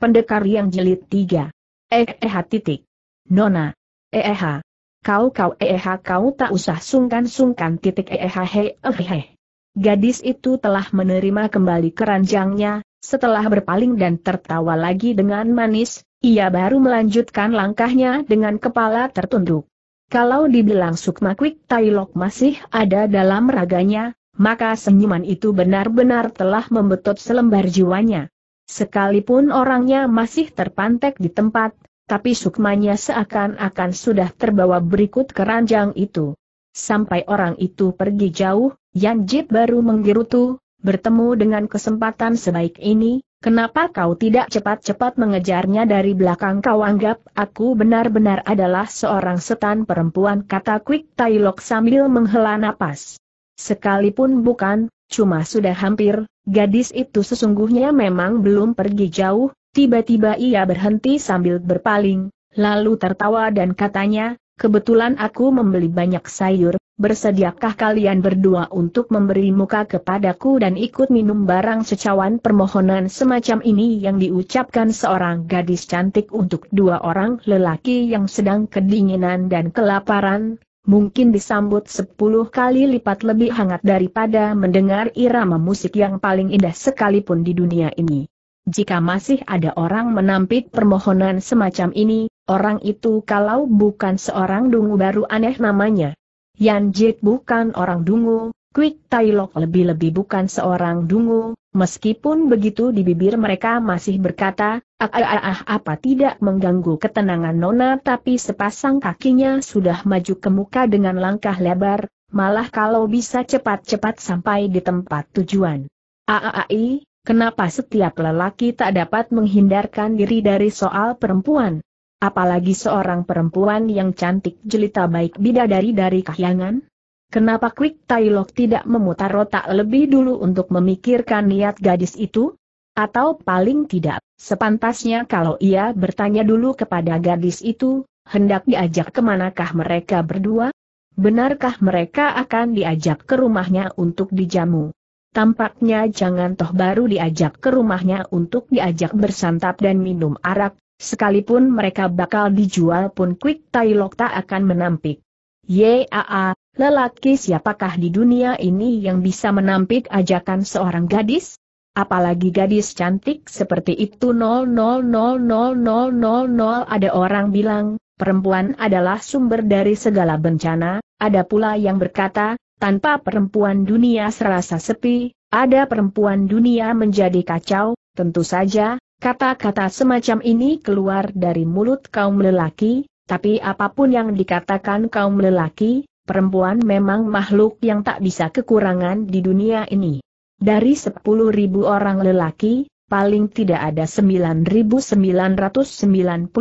Pendekar yang jelit tiga. Eeha eh, eh, titik. Nona. Eh, eh Kau kau eh kau tak usah sungkan-sungkan titik eh he he. Gadis itu telah menerima kembali keranjangnya, setelah berpaling dan tertawa lagi dengan manis, ia baru melanjutkan langkahnya dengan kepala tertunduk. Kalau dibilang Sukma Quick Tailok masih ada dalam raganya, maka senyuman itu benar-benar telah membetot selembar jiwanya. Sekalipun orangnya masih terpantek di tempat, tapi sukmanya seakan-akan sudah terbawa berikut keranjang itu. Sampai orang itu pergi jauh, Yan Jip baru menggerutu, bertemu dengan kesempatan sebaik ini, kenapa kau tidak cepat-cepat mengejarnya dari belakang kau anggap aku benar-benar adalah seorang setan perempuan kata Quick Taylok sambil menghela napas. Sekalipun bukan, Cuma sudah hampir, gadis itu sesungguhnya memang belum pergi jauh, tiba-tiba ia berhenti sambil berpaling, lalu tertawa dan katanya, kebetulan aku membeli banyak sayur, bersediakah kalian berdua untuk memberi muka kepadaku dan ikut minum barang secawan permohonan semacam ini yang diucapkan seorang gadis cantik untuk dua orang lelaki yang sedang kedinginan dan kelaparan, mungkin disambut sepuluh kali lipat lebih hangat daripada mendengar irama musik yang paling indah sekalipun di dunia ini. Jika masih ada orang menampik permohonan semacam ini, orang itu kalau bukan seorang dungu baru aneh namanya. Yan Jit bukan orang dungu, Quick Tailok lebih-lebih bukan seorang dungu, meskipun begitu di bibir mereka masih berkata, ah, ah, ah, ah, apa tidak mengganggu ketenangan Nona tapi sepasang kakinya sudah maju ke muka dengan langkah lebar, malah kalau bisa cepat-cepat sampai di tempat tujuan. Ah, ah, i, kenapa setiap lelaki tak dapat menghindarkan diri dari soal perempuan? Apalagi seorang perempuan yang cantik jelita baik bidadari dari kahyangan? Kenapa Quick Tailok tidak memutar otak lebih dulu untuk memikirkan niat gadis itu? Atau paling tidak, sepantasnya kalau ia bertanya dulu kepada gadis itu, hendak diajak kemanakah mereka berdua? Benarkah mereka akan diajak ke rumahnya untuk dijamu? Tampaknya jangan toh baru diajak ke rumahnya untuk diajak bersantap dan minum arak, sekalipun mereka bakal dijual pun Quick Tailok tak akan menampik. Yaa, Lelaki siapakah di dunia ini yang bisa menampik ajakan seorang gadis? Apalagi gadis cantik seperti itu 000000 ada orang bilang, perempuan adalah sumber dari segala bencana, ada pula yang berkata, tanpa perempuan dunia serasa sepi, ada perempuan dunia menjadi kacau, tentu saja, kata-kata semacam ini keluar dari mulut kaum lelaki, tapi apapun yang dikatakan kaum lelaki, perempuan memang makhluk yang tak bisa kekurangan di dunia ini. Dari 10.000 orang lelaki, paling tidak ada 9.999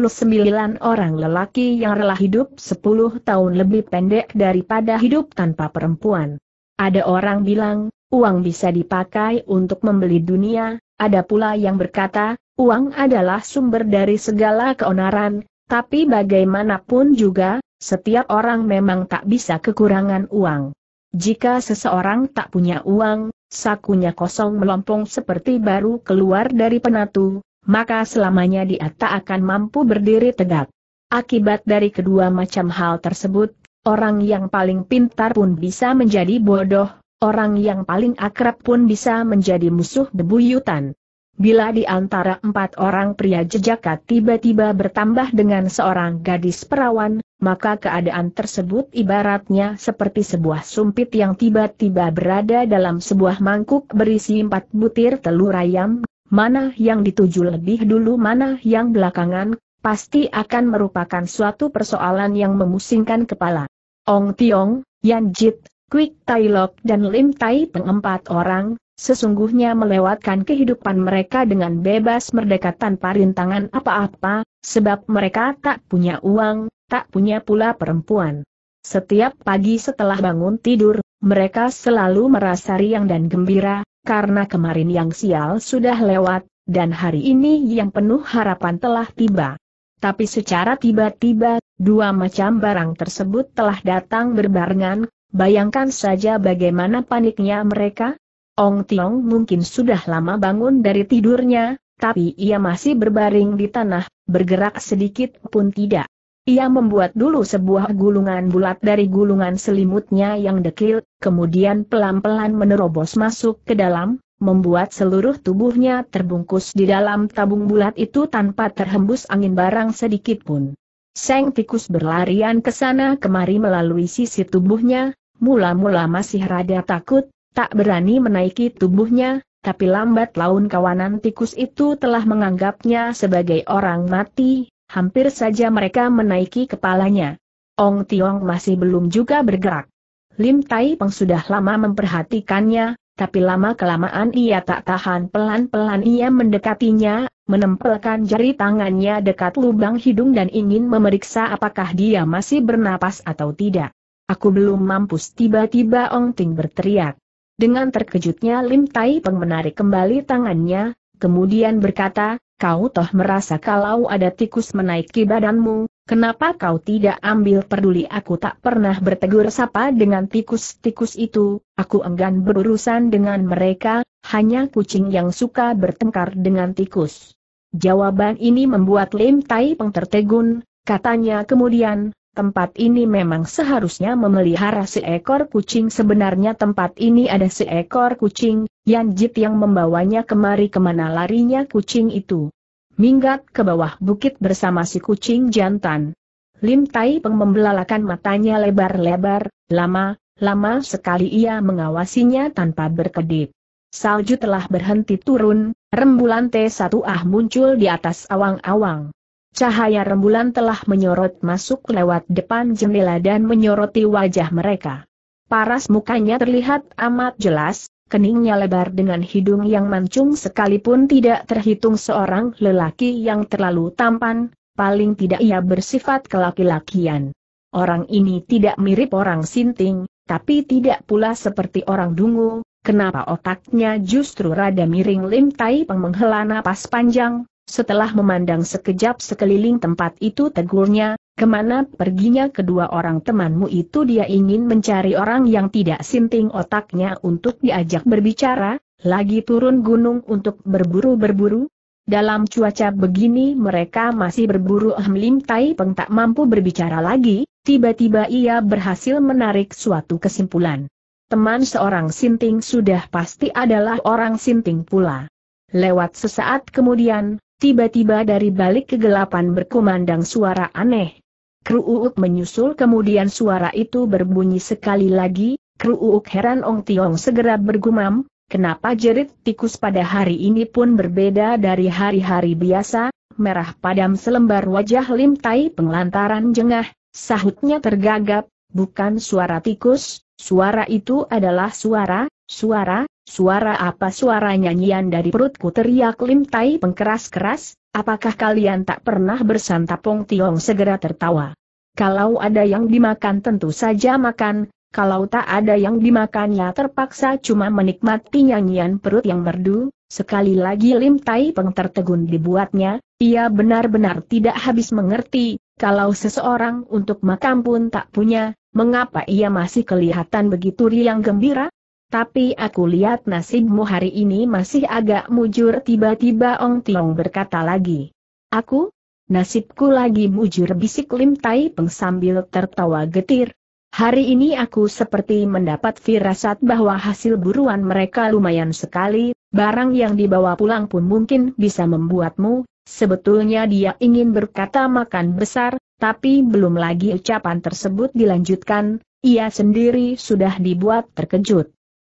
orang lelaki yang rela hidup 10 tahun lebih pendek daripada hidup tanpa perempuan. Ada orang bilang, uang bisa dipakai untuk membeli dunia, ada pula yang berkata, uang adalah sumber dari segala keonaran, tapi bagaimanapun juga, setiap orang memang tak bisa kekurangan uang. Jika seseorang tak punya uang, sakunya kosong melompong seperti baru keluar dari penatu, maka selamanya dia tak akan mampu berdiri tegak. Akibat dari kedua macam hal tersebut, orang yang paling pintar pun bisa menjadi bodoh, orang yang paling akrab pun bisa menjadi musuh bebuyutan bila di antara empat orang pria jejaka tiba-tiba bertambah dengan seorang gadis perawan, maka keadaan tersebut ibaratnya seperti sebuah sumpit yang tiba-tiba berada dalam sebuah mangkuk berisi empat butir telur ayam, mana yang dituju lebih dulu mana yang belakangan, pasti akan merupakan suatu persoalan yang memusingkan kepala. Ong Tiong, Yan Jit, Quick Tai Lok dan Lim Tai Peng empat orang, sesungguhnya melewatkan kehidupan mereka dengan bebas merdeka tanpa rintangan apa-apa, sebab mereka tak punya uang, tak punya pula perempuan. Setiap pagi setelah bangun tidur, mereka selalu merasa riang dan gembira, karena kemarin yang sial sudah lewat, dan hari ini yang penuh harapan telah tiba. Tapi secara tiba-tiba, dua macam barang tersebut telah datang berbarengan, bayangkan saja bagaimana paniknya mereka, Ong Tiong mungkin sudah lama bangun dari tidurnya, tapi ia masih berbaring di tanah, bergerak sedikit pun tidak. Ia membuat dulu sebuah gulungan bulat dari gulungan selimutnya yang dekil, kemudian pelan-pelan menerobos masuk ke dalam, membuat seluruh tubuhnya terbungkus di dalam tabung bulat itu tanpa terhembus angin barang sedikit pun. Seng tikus berlarian ke sana kemari melalui sisi tubuhnya, mula-mula masih rada takut, tak berani menaiki tubuhnya, tapi lambat laun kawanan tikus itu telah menganggapnya sebagai orang mati, hampir saja mereka menaiki kepalanya. Ong Tiong masih belum juga bergerak. Lim Tai Peng sudah lama memperhatikannya, tapi lama-kelamaan ia tak tahan pelan-pelan ia mendekatinya, menempelkan jari tangannya dekat lubang hidung dan ingin memeriksa apakah dia masih bernapas atau tidak. Aku belum mampus tiba-tiba Ong Ting berteriak. Dengan terkejutnya Lim Tai Peng menarik kembali tangannya, kemudian berkata, kau toh merasa kalau ada tikus menaiki badanmu, kenapa kau tidak ambil peduli aku tak pernah bertegur sapa dengan tikus-tikus itu, aku enggan berurusan dengan mereka, hanya kucing yang suka bertengkar dengan tikus. Jawaban ini membuat Lim Tai Peng tertegun, katanya kemudian, Tempat ini memang seharusnya memelihara seekor kucing sebenarnya tempat ini ada seekor kucing, jit yang membawanya kemari kemana larinya kucing itu. Minggat ke bawah bukit bersama si kucing jantan. Lim Tai Peng membelalakan matanya lebar-lebar, lama-lama sekali ia mengawasinya tanpa berkedip. Salju telah berhenti turun, rembulan T1A ah muncul di atas awang-awang. Cahaya rembulan telah menyorot masuk lewat depan jendela dan menyoroti wajah mereka. Paras mukanya terlihat amat jelas, keningnya lebar dengan hidung yang mancung sekalipun tidak terhitung seorang lelaki yang terlalu tampan, paling tidak ia bersifat kelaki-lakian. Orang ini tidak mirip orang sinting, tapi tidak pula seperti orang dungu, kenapa otaknya justru rada miring Lim Tai Peng menghela napas panjang, setelah memandang sekejap sekeliling tempat itu tegurnya, kemana perginya kedua orang temanmu itu dia ingin mencari orang yang tidak sinting otaknya untuk diajak berbicara, lagi turun gunung untuk berburu-berburu? Dalam cuaca begini mereka masih berburu ahmlim Tai Peng tak mampu berbicara lagi, tiba-tiba ia berhasil menarik suatu kesimpulan. Teman seorang sinting sudah pasti adalah orang sinting pula. Lewat sesaat kemudian, Tiba-tiba dari balik kegelapan berkumandang suara aneh. Kruuk menyusul kemudian suara itu berbunyi sekali lagi, Kruuk heran Ong Tiong segera bergumam, kenapa jerit tikus pada hari ini pun berbeda dari hari-hari biasa, merah padam selembar wajah Lim Tai penglantaran jengah, sahutnya tergagap, bukan suara tikus, suara itu adalah suara, Suara, suara apa suara nyanyian dari perutku teriak Lim Tai pengkeras-keras, apakah kalian tak pernah bersantap Pong Tiong segera tertawa. Kalau ada yang dimakan tentu saja makan, kalau tak ada yang dimakannya terpaksa cuma menikmati nyanyian perut yang merdu, sekali lagi Lim Tai Peng tertegun dibuatnya, ia benar-benar tidak habis mengerti, kalau seseorang untuk makan pun tak punya, mengapa ia masih kelihatan begitu riang gembira? Tapi aku lihat nasibmu hari ini masih agak mujur tiba-tiba Ong Tiong berkata lagi. Aku? Nasibku lagi mujur bisik Lim Tai Peng sambil tertawa getir. Hari ini aku seperti mendapat firasat bahwa hasil buruan mereka lumayan sekali, barang yang dibawa pulang pun mungkin bisa membuatmu, sebetulnya dia ingin berkata makan besar, tapi belum lagi ucapan tersebut dilanjutkan, ia sendiri sudah dibuat terkejut.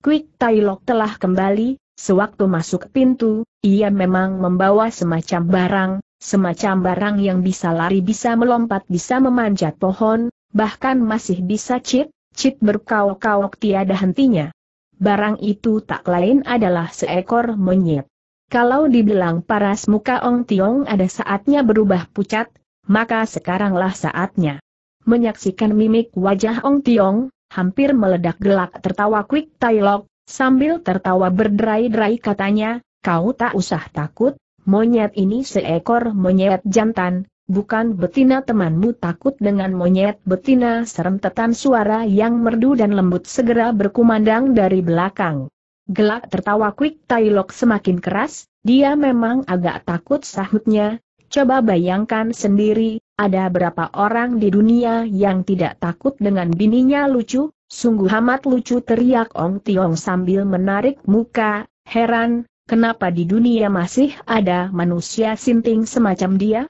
Quick Tailok telah kembali, sewaktu masuk pintu, ia memang membawa semacam barang, semacam barang yang bisa lari bisa melompat bisa memanjat pohon, bahkan masih bisa cip, cip berkaok-kaok tiada hentinya. Barang itu tak lain adalah seekor monyet. Kalau dibilang paras muka Ong Tiong ada saatnya berubah pucat, maka sekaranglah saatnya. Menyaksikan mimik wajah Ong Tiong, hampir meledak gelak tertawa Quick Tai Lok, sambil tertawa berderai-derai katanya, kau tak usah takut, monyet ini seekor monyet jantan, bukan betina temanmu takut dengan monyet betina Serem serentetan suara yang merdu dan lembut segera berkumandang dari belakang. Gelak tertawa Quick Tai Lok semakin keras, dia memang agak takut sahutnya, coba bayangkan sendiri, ada berapa orang di dunia yang tidak takut dengan bininya lucu? Sungguh amat lucu teriak Ong Tiong sambil menarik muka, heran, kenapa di dunia masih ada manusia sinting semacam dia?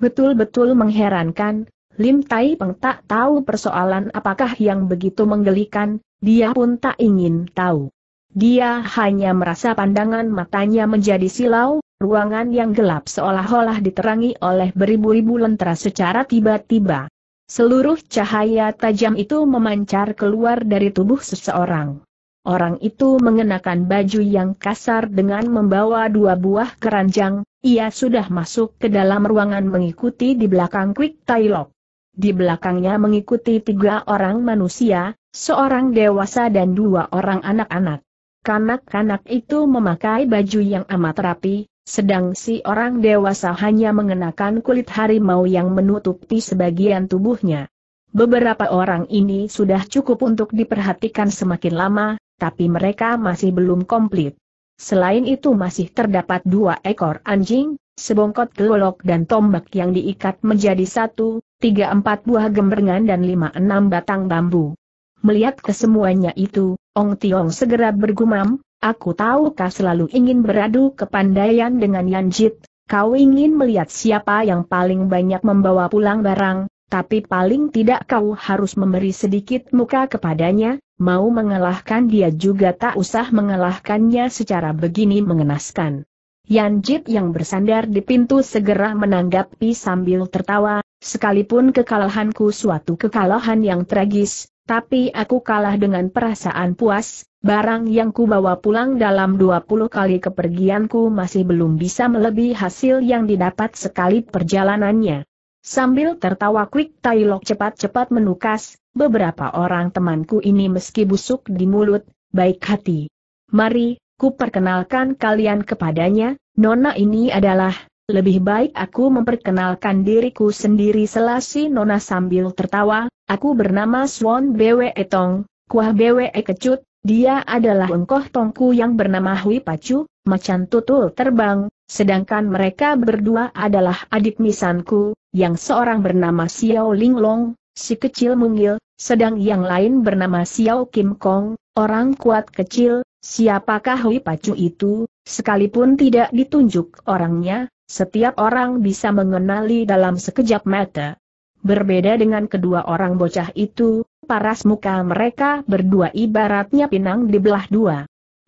Betul-betul mengherankan, Lim Tai Peng tak tahu persoalan apakah yang begitu menggelikan, dia pun tak ingin tahu. Dia hanya merasa pandangan matanya menjadi silau, Ruangan yang gelap seolah-olah diterangi oleh beribu-ribu lentera secara tiba-tiba. Seluruh cahaya tajam itu memancar keluar dari tubuh seseorang. Orang itu mengenakan baju yang kasar dengan membawa dua buah keranjang, ia sudah masuk ke dalam ruangan mengikuti di belakang Quick Tailok. Di belakangnya mengikuti tiga orang manusia, seorang dewasa dan dua orang anak-anak. Kanak-kanak itu memakai baju yang amat rapi, sedang si orang dewasa hanya mengenakan kulit harimau yang menutupi sebagian tubuhnya. Beberapa orang ini sudah cukup untuk diperhatikan semakin lama, tapi mereka masih belum komplit. Selain itu masih terdapat dua ekor anjing, sebongkot gelolok dan tombak yang diikat menjadi satu, tiga empat buah gemberengan dan lima enam batang bambu. Melihat kesemuanya itu, Ong Tiong segera bergumam, Aku tahu kau selalu ingin beradu kepandaian dengan Yanjit, kau ingin melihat siapa yang paling banyak membawa pulang barang, tapi paling tidak kau harus memberi sedikit muka kepadanya, mau mengalahkan dia juga tak usah mengalahkannya secara begini mengenaskan. Yanjit yang bersandar di pintu segera menanggapi sambil tertawa, sekalipun kekalahanku suatu kekalahan yang tragis, tapi aku kalah dengan perasaan puas, Barang yang kubawa pulang dalam 20 kali kepergianku masih belum bisa melebihi hasil yang didapat sekali perjalanannya. Sambil tertawa Quick Taylok cepat-cepat menukas, beberapa orang temanku ini meski busuk di mulut, baik hati. Mari, ku perkenalkan kalian kepadanya, Nona ini adalah, lebih baik aku memperkenalkan diriku sendiri selasi Nona sambil tertawa, aku bernama Swan Bwe Etong, Kuah Bwe Kecut, dia adalah ungkoh tongku yang bernama Hui Pacu, macan tutul terbang, sedangkan mereka berdua adalah adik misanku, yang seorang bernama Xiao Linglong, si kecil mungil, sedang yang lain bernama Xiao Kim Kong, orang kuat kecil, siapakah Hui Pacu itu, sekalipun tidak ditunjuk orangnya, setiap orang bisa mengenali dalam sekejap mata. Berbeda dengan kedua orang bocah itu, paras muka mereka berdua ibaratnya pinang dibelah dua.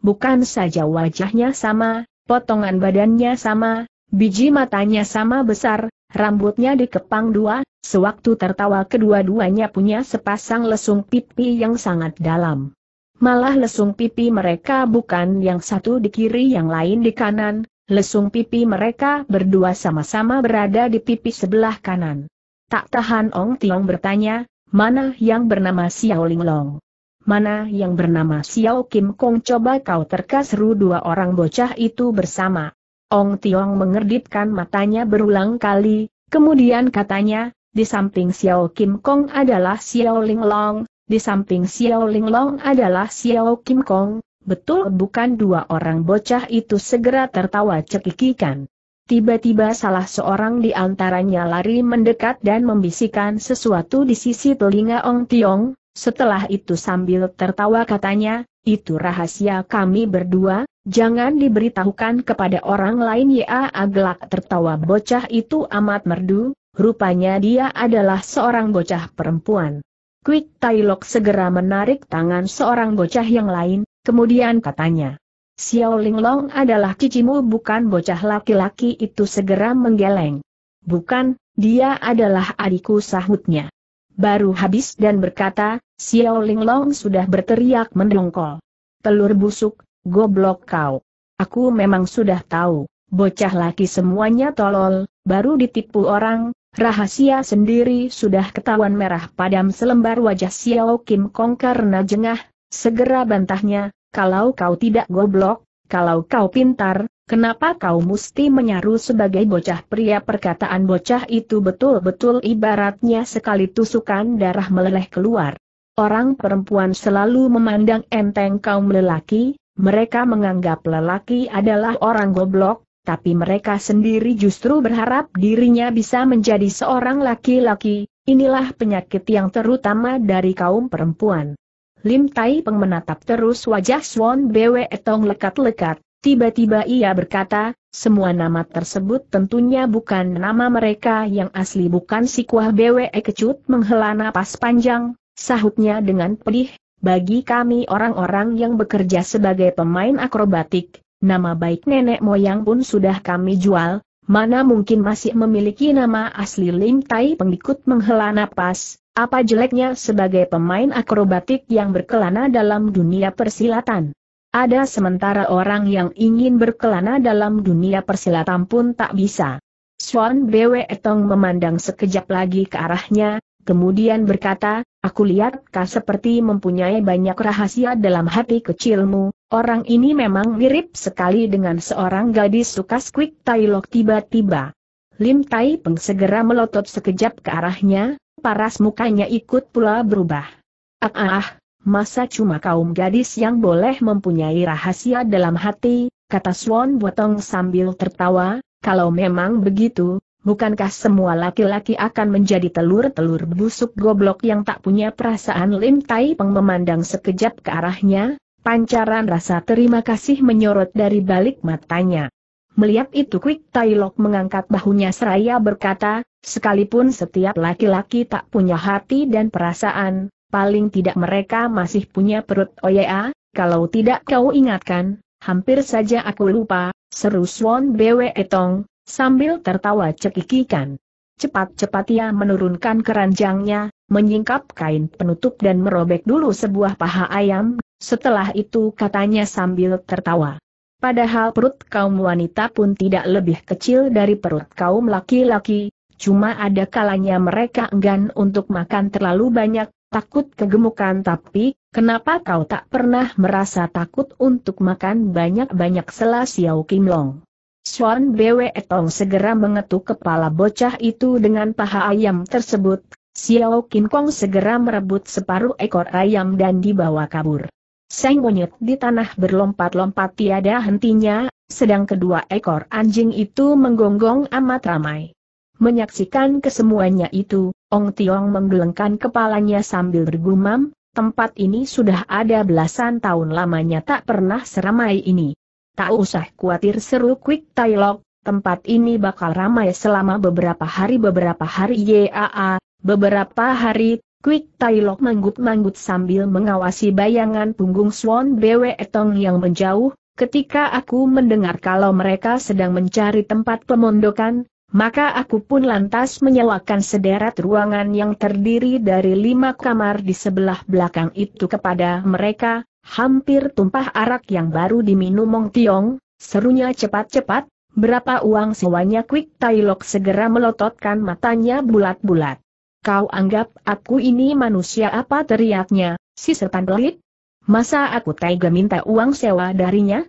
Bukan saja wajahnya sama, potongan badannya sama, biji matanya sama besar, rambutnya dikepang dua, sewaktu tertawa kedua-duanya punya sepasang lesung pipi yang sangat dalam. Malah lesung pipi mereka bukan yang satu di kiri yang lain di kanan, lesung pipi mereka berdua sama-sama berada di pipi sebelah kanan. Tak tahan Ong Tiong bertanya, mana yang bernama Xiao Linglong? Mana yang bernama Xiao Kim Kong coba kau terka dua orang bocah itu bersama. Ong Tiong mengerdipkan matanya berulang kali, kemudian katanya, di samping Xiao Kim Kong adalah Xiao Linglong, di samping Xiao Linglong adalah Xiao Kim Kong, betul bukan dua orang bocah itu segera tertawa cekikikan. Tiba-tiba salah seorang di antaranya lari mendekat dan membisikkan sesuatu di sisi telinga Ong Tiong, setelah itu sambil tertawa katanya, itu rahasia kami berdua, jangan diberitahukan kepada orang lain ya agelak tertawa bocah itu amat merdu, rupanya dia adalah seorang bocah perempuan. Quick Tailok segera menarik tangan seorang bocah yang lain, kemudian katanya, Xiao Linglong adalah cicimu bukan bocah laki-laki itu segera menggeleng. Bukan, dia adalah adikku sahutnya. Baru habis dan berkata, Xiao Linglong sudah berteriak mendongkol. Telur busuk, goblok kau. Aku memang sudah tahu, bocah laki semuanya tolol, baru ditipu orang, rahasia sendiri sudah ketahuan merah padam selembar wajah Xiao Kim Kong karena jengah, segera bantahnya, kalau kau tidak goblok, kalau kau pintar, kenapa kau mesti menyaru sebagai bocah pria perkataan bocah itu betul-betul ibaratnya sekali tusukan darah meleleh keluar. Orang perempuan selalu memandang enteng kaum lelaki, mereka menganggap lelaki adalah orang goblok, tapi mereka sendiri justru berharap dirinya bisa menjadi seorang laki-laki, inilah penyakit yang terutama dari kaum perempuan. Lim Tai Peng menatap terus wajah Swan Bwe Tong lekat-lekat, tiba-tiba ia berkata, semua nama tersebut tentunya bukan nama mereka yang asli bukan si kuah Bwe kecut menghela napas panjang, sahutnya dengan pedih, bagi kami orang-orang yang bekerja sebagai pemain akrobatik, nama baik nenek moyang pun sudah kami jual, mana mungkin masih memiliki nama asli Lim Tai pengikut menghela napas, apa jeleknya sebagai pemain akrobatik yang berkelana dalam dunia persilatan? Ada sementara orang yang ingin berkelana dalam dunia persilatan pun tak bisa. Swan Bwe Etong memandang sekejap lagi ke arahnya, kemudian berkata, aku lihat kau seperti mempunyai banyak rahasia dalam hati kecilmu, orang ini memang mirip sekali dengan seorang gadis suka sukas Tai Tailok tiba-tiba. Lim Tai Peng segera melotot sekejap ke arahnya, paras mukanya ikut pula berubah. Ah, ah ah masa cuma kaum gadis yang boleh mempunyai rahasia dalam hati, kata Swan Botong sambil tertawa, kalau memang begitu, Bukankah semua laki-laki akan menjadi telur-telur busuk goblok yang tak punya perasaan Lim Tai Peng memandang sekejap ke arahnya, pancaran rasa terima kasih menyorot dari balik matanya. Melihat itu Quick Tailok mengangkat bahunya seraya berkata, sekalipun setiap laki-laki tak punya hati dan perasaan, paling tidak mereka masih punya perut oya, kalau tidak kau ingatkan, hampir saja aku lupa, seru Swan Bwe Etong, sambil tertawa cekikikan. Cepat-cepat ia menurunkan keranjangnya, menyingkap kain penutup dan merobek dulu sebuah paha ayam, setelah itu katanya sambil tertawa. Padahal perut kaum wanita pun tidak lebih kecil dari perut kaum laki-laki, cuma ada kalanya mereka enggan untuk makan terlalu banyak, takut kegemukan tapi, kenapa kau tak pernah merasa takut untuk makan banyak-banyak selah Xiao Kim Long? Swan Bwe Etong segera mengetuk kepala bocah itu dengan paha ayam tersebut, Xiao Kim Kong segera merebut separuh ekor ayam dan dibawa kabur. Sang monyet di tanah berlompat-lompat tiada hentinya, sedang kedua ekor anjing itu menggonggong amat ramai. Menyaksikan kesemuanya itu, Ong Tiong menggelengkan kepalanya sambil bergumam, tempat ini sudah ada belasan tahun lamanya tak pernah seramai ini. Tak usah khawatir seru Quick Tai tempat ini bakal ramai selama beberapa hari beberapa hari yaa, beberapa hari Quick Tailok manggut-manggut sambil mengawasi bayangan punggung Swan Bwe Etong yang menjauh, ketika aku mendengar kalau mereka sedang mencari tempat pemondokan, maka aku pun lantas menyewakan sederet ruangan yang terdiri dari lima kamar di sebelah belakang itu kepada mereka, hampir tumpah arak yang baru diminum Mong Tiong, serunya cepat-cepat, berapa uang sewanya Quick Tailok segera melototkan matanya bulat-bulat. Kau anggap aku ini manusia apa teriaknya, si setan pelit? Masa aku tega minta uang sewa darinya?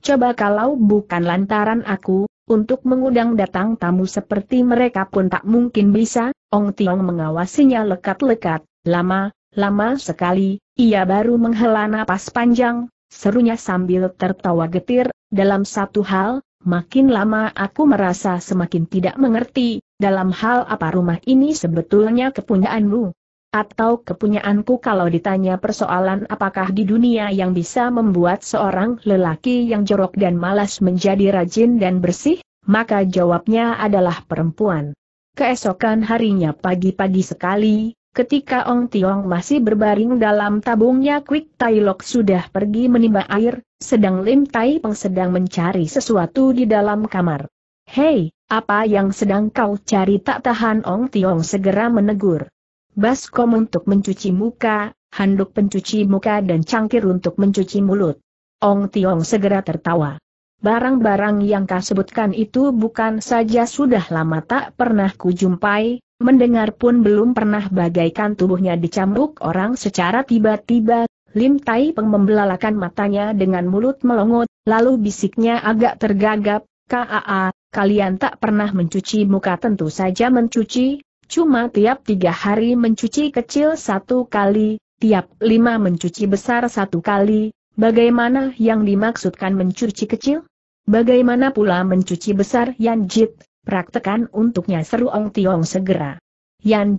Coba kalau bukan lantaran aku, untuk mengundang datang tamu seperti mereka pun tak mungkin bisa, Ong Tiong mengawasinya lekat-lekat, lama, lama sekali, ia baru menghela napas panjang, serunya sambil tertawa getir, dalam satu hal, makin lama aku merasa semakin tidak mengerti, dalam hal apa rumah ini sebetulnya kepunyaanmu? Atau kepunyaanku kalau ditanya persoalan apakah di dunia yang bisa membuat seorang lelaki yang jorok dan malas menjadi rajin dan bersih, maka jawabnya adalah perempuan. Keesokan harinya pagi-pagi sekali, Ketika Ong Tiong masih berbaring dalam tabungnya Quick Tai Lok sudah pergi menimba air, sedang Lim Tai Peng sedang mencari sesuatu di dalam kamar. Hei, apa yang sedang kau cari tak tahan Ong Tiong segera menegur. Baskom untuk mencuci muka, handuk pencuci muka dan cangkir untuk mencuci mulut. Ong Tiong segera tertawa. Barang-barang yang kau sebutkan itu bukan saja sudah lama tak pernah kujumpai, mendengar pun belum pernah bagaikan tubuhnya dicambuk orang secara tiba-tiba. Lim Tai Peng membelalakan matanya dengan mulut melongot, lalu bisiknya agak tergagap, KAA, kalian tak pernah mencuci muka tentu saja mencuci, cuma tiap tiga hari mencuci kecil satu kali, tiap lima mencuci besar satu kali, bagaimana yang dimaksudkan mencuci kecil? Bagaimana pula mencuci besar Jit, praktekan untuknya seru Ong Tiong segera.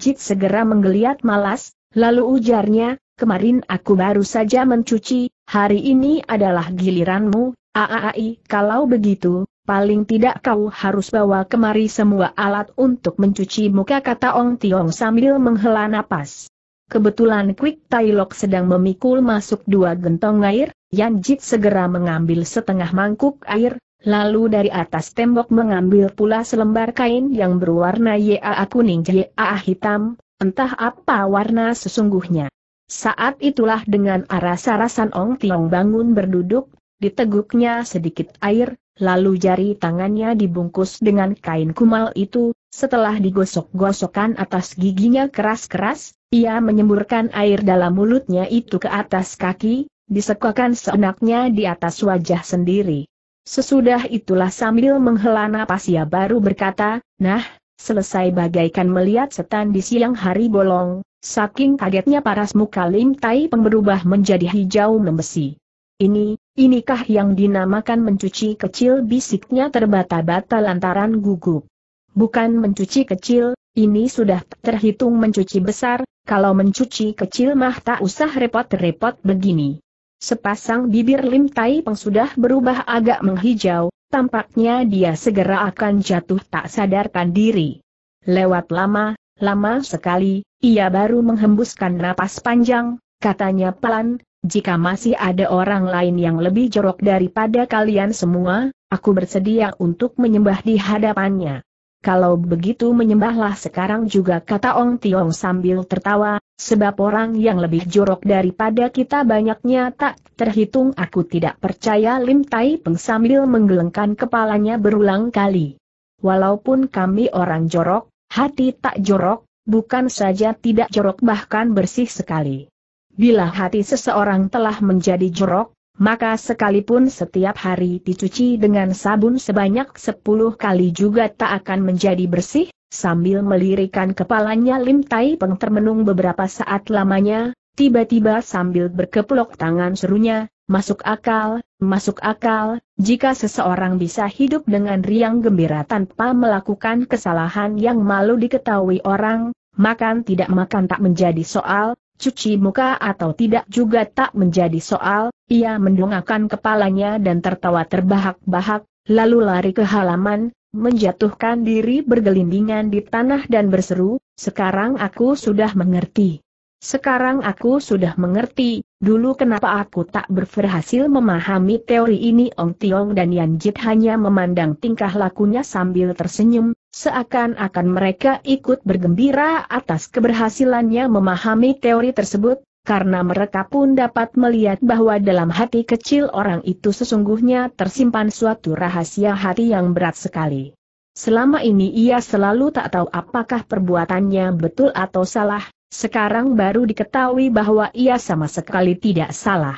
Jit segera menggeliat malas, lalu ujarnya, kemarin aku baru saja mencuci, hari ini adalah giliranmu, AAI kalau begitu, Paling tidak kau harus bawa kemari semua alat untuk mencuci muka kata Ong Tiong sambil menghela napas. Kebetulan Quick Tailok sedang memikul masuk dua gentong air, Yan Jit segera mengambil setengah mangkuk air, lalu dari atas tembok mengambil pula selembar kain yang berwarna YAA kuning YAA hitam, entah apa warna sesungguhnya. Saat itulah dengan arah sarasan Ong Tiong bangun berduduk, diteguknya sedikit air, Lalu jari tangannya dibungkus dengan kain kumal itu, setelah digosok-gosokkan atas giginya keras-keras, ia menyemburkan air dalam mulutnya itu ke atas kaki, disekakan seenaknya di atas wajah sendiri. Sesudah itulah sambil menghela napas ia baru berkata, nah, selesai bagaikan melihat setan di siang hari bolong, saking kagetnya paras muka Lim Tai pemberubah menjadi hijau membesi. Ini, Inikah yang dinamakan mencuci kecil bisiknya terbata-bata lantaran gugup. Bukan mencuci kecil, ini sudah terhitung mencuci besar, kalau mencuci kecil mah tak usah repot-repot begini. Sepasang bibir Lim Tai Peng sudah berubah agak menghijau, tampaknya dia segera akan jatuh tak sadarkan diri. Lewat lama, lama sekali, ia baru menghembuskan napas panjang, katanya pelan, jika masih ada orang lain yang lebih jorok daripada kalian semua, aku bersedia untuk menyembah di hadapannya. Kalau begitu menyembahlah sekarang juga kata Ong Tiong sambil tertawa, sebab orang yang lebih jorok daripada kita banyaknya tak terhitung aku tidak percaya Lim Tai Peng sambil menggelengkan kepalanya berulang kali. Walaupun kami orang jorok, hati tak jorok, bukan saja tidak jorok bahkan bersih sekali. Bila hati seseorang telah menjadi jorok, maka sekalipun setiap hari dicuci dengan sabun sebanyak 10 kali juga tak akan menjadi bersih, sambil melirikan kepalanya Lim Tai Peng termenung beberapa saat lamanya, tiba-tiba sambil berkeplok tangan serunya, masuk akal, masuk akal, jika seseorang bisa hidup dengan riang gembira tanpa melakukan kesalahan yang malu diketahui orang, makan tidak makan tak menjadi soal, Cuci muka atau tidak juga tak menjadi soal, ia mendongakkan kepalanya dan tertawa terbahak-bahak, lalu lari ke halaman, menjatuhkan diri bergelindingan di tanah dan berseru, sekarang aku sudah mengerti. Sekarang aku sudah mengerti, dulu kenapa aku tak berhasil memahami teori ini Ong Tiong dan Yan Jit hanya memandang tingkah lakunya sambil tersenyum, Seakan-akan mereka ikut bergembira atas keberhasilannya memahami teori tersebut, karena mereka pun dapat melihat bahwa dalam hati kecil orang itu sesungguhnya tersimpan suatu rahasia hati yang berat sekali. Selama ini ia selalu tak tahu apakah perbuatannya betul atau salah, sekarang baru diketahui bahwa ia sama sekali tidak salah.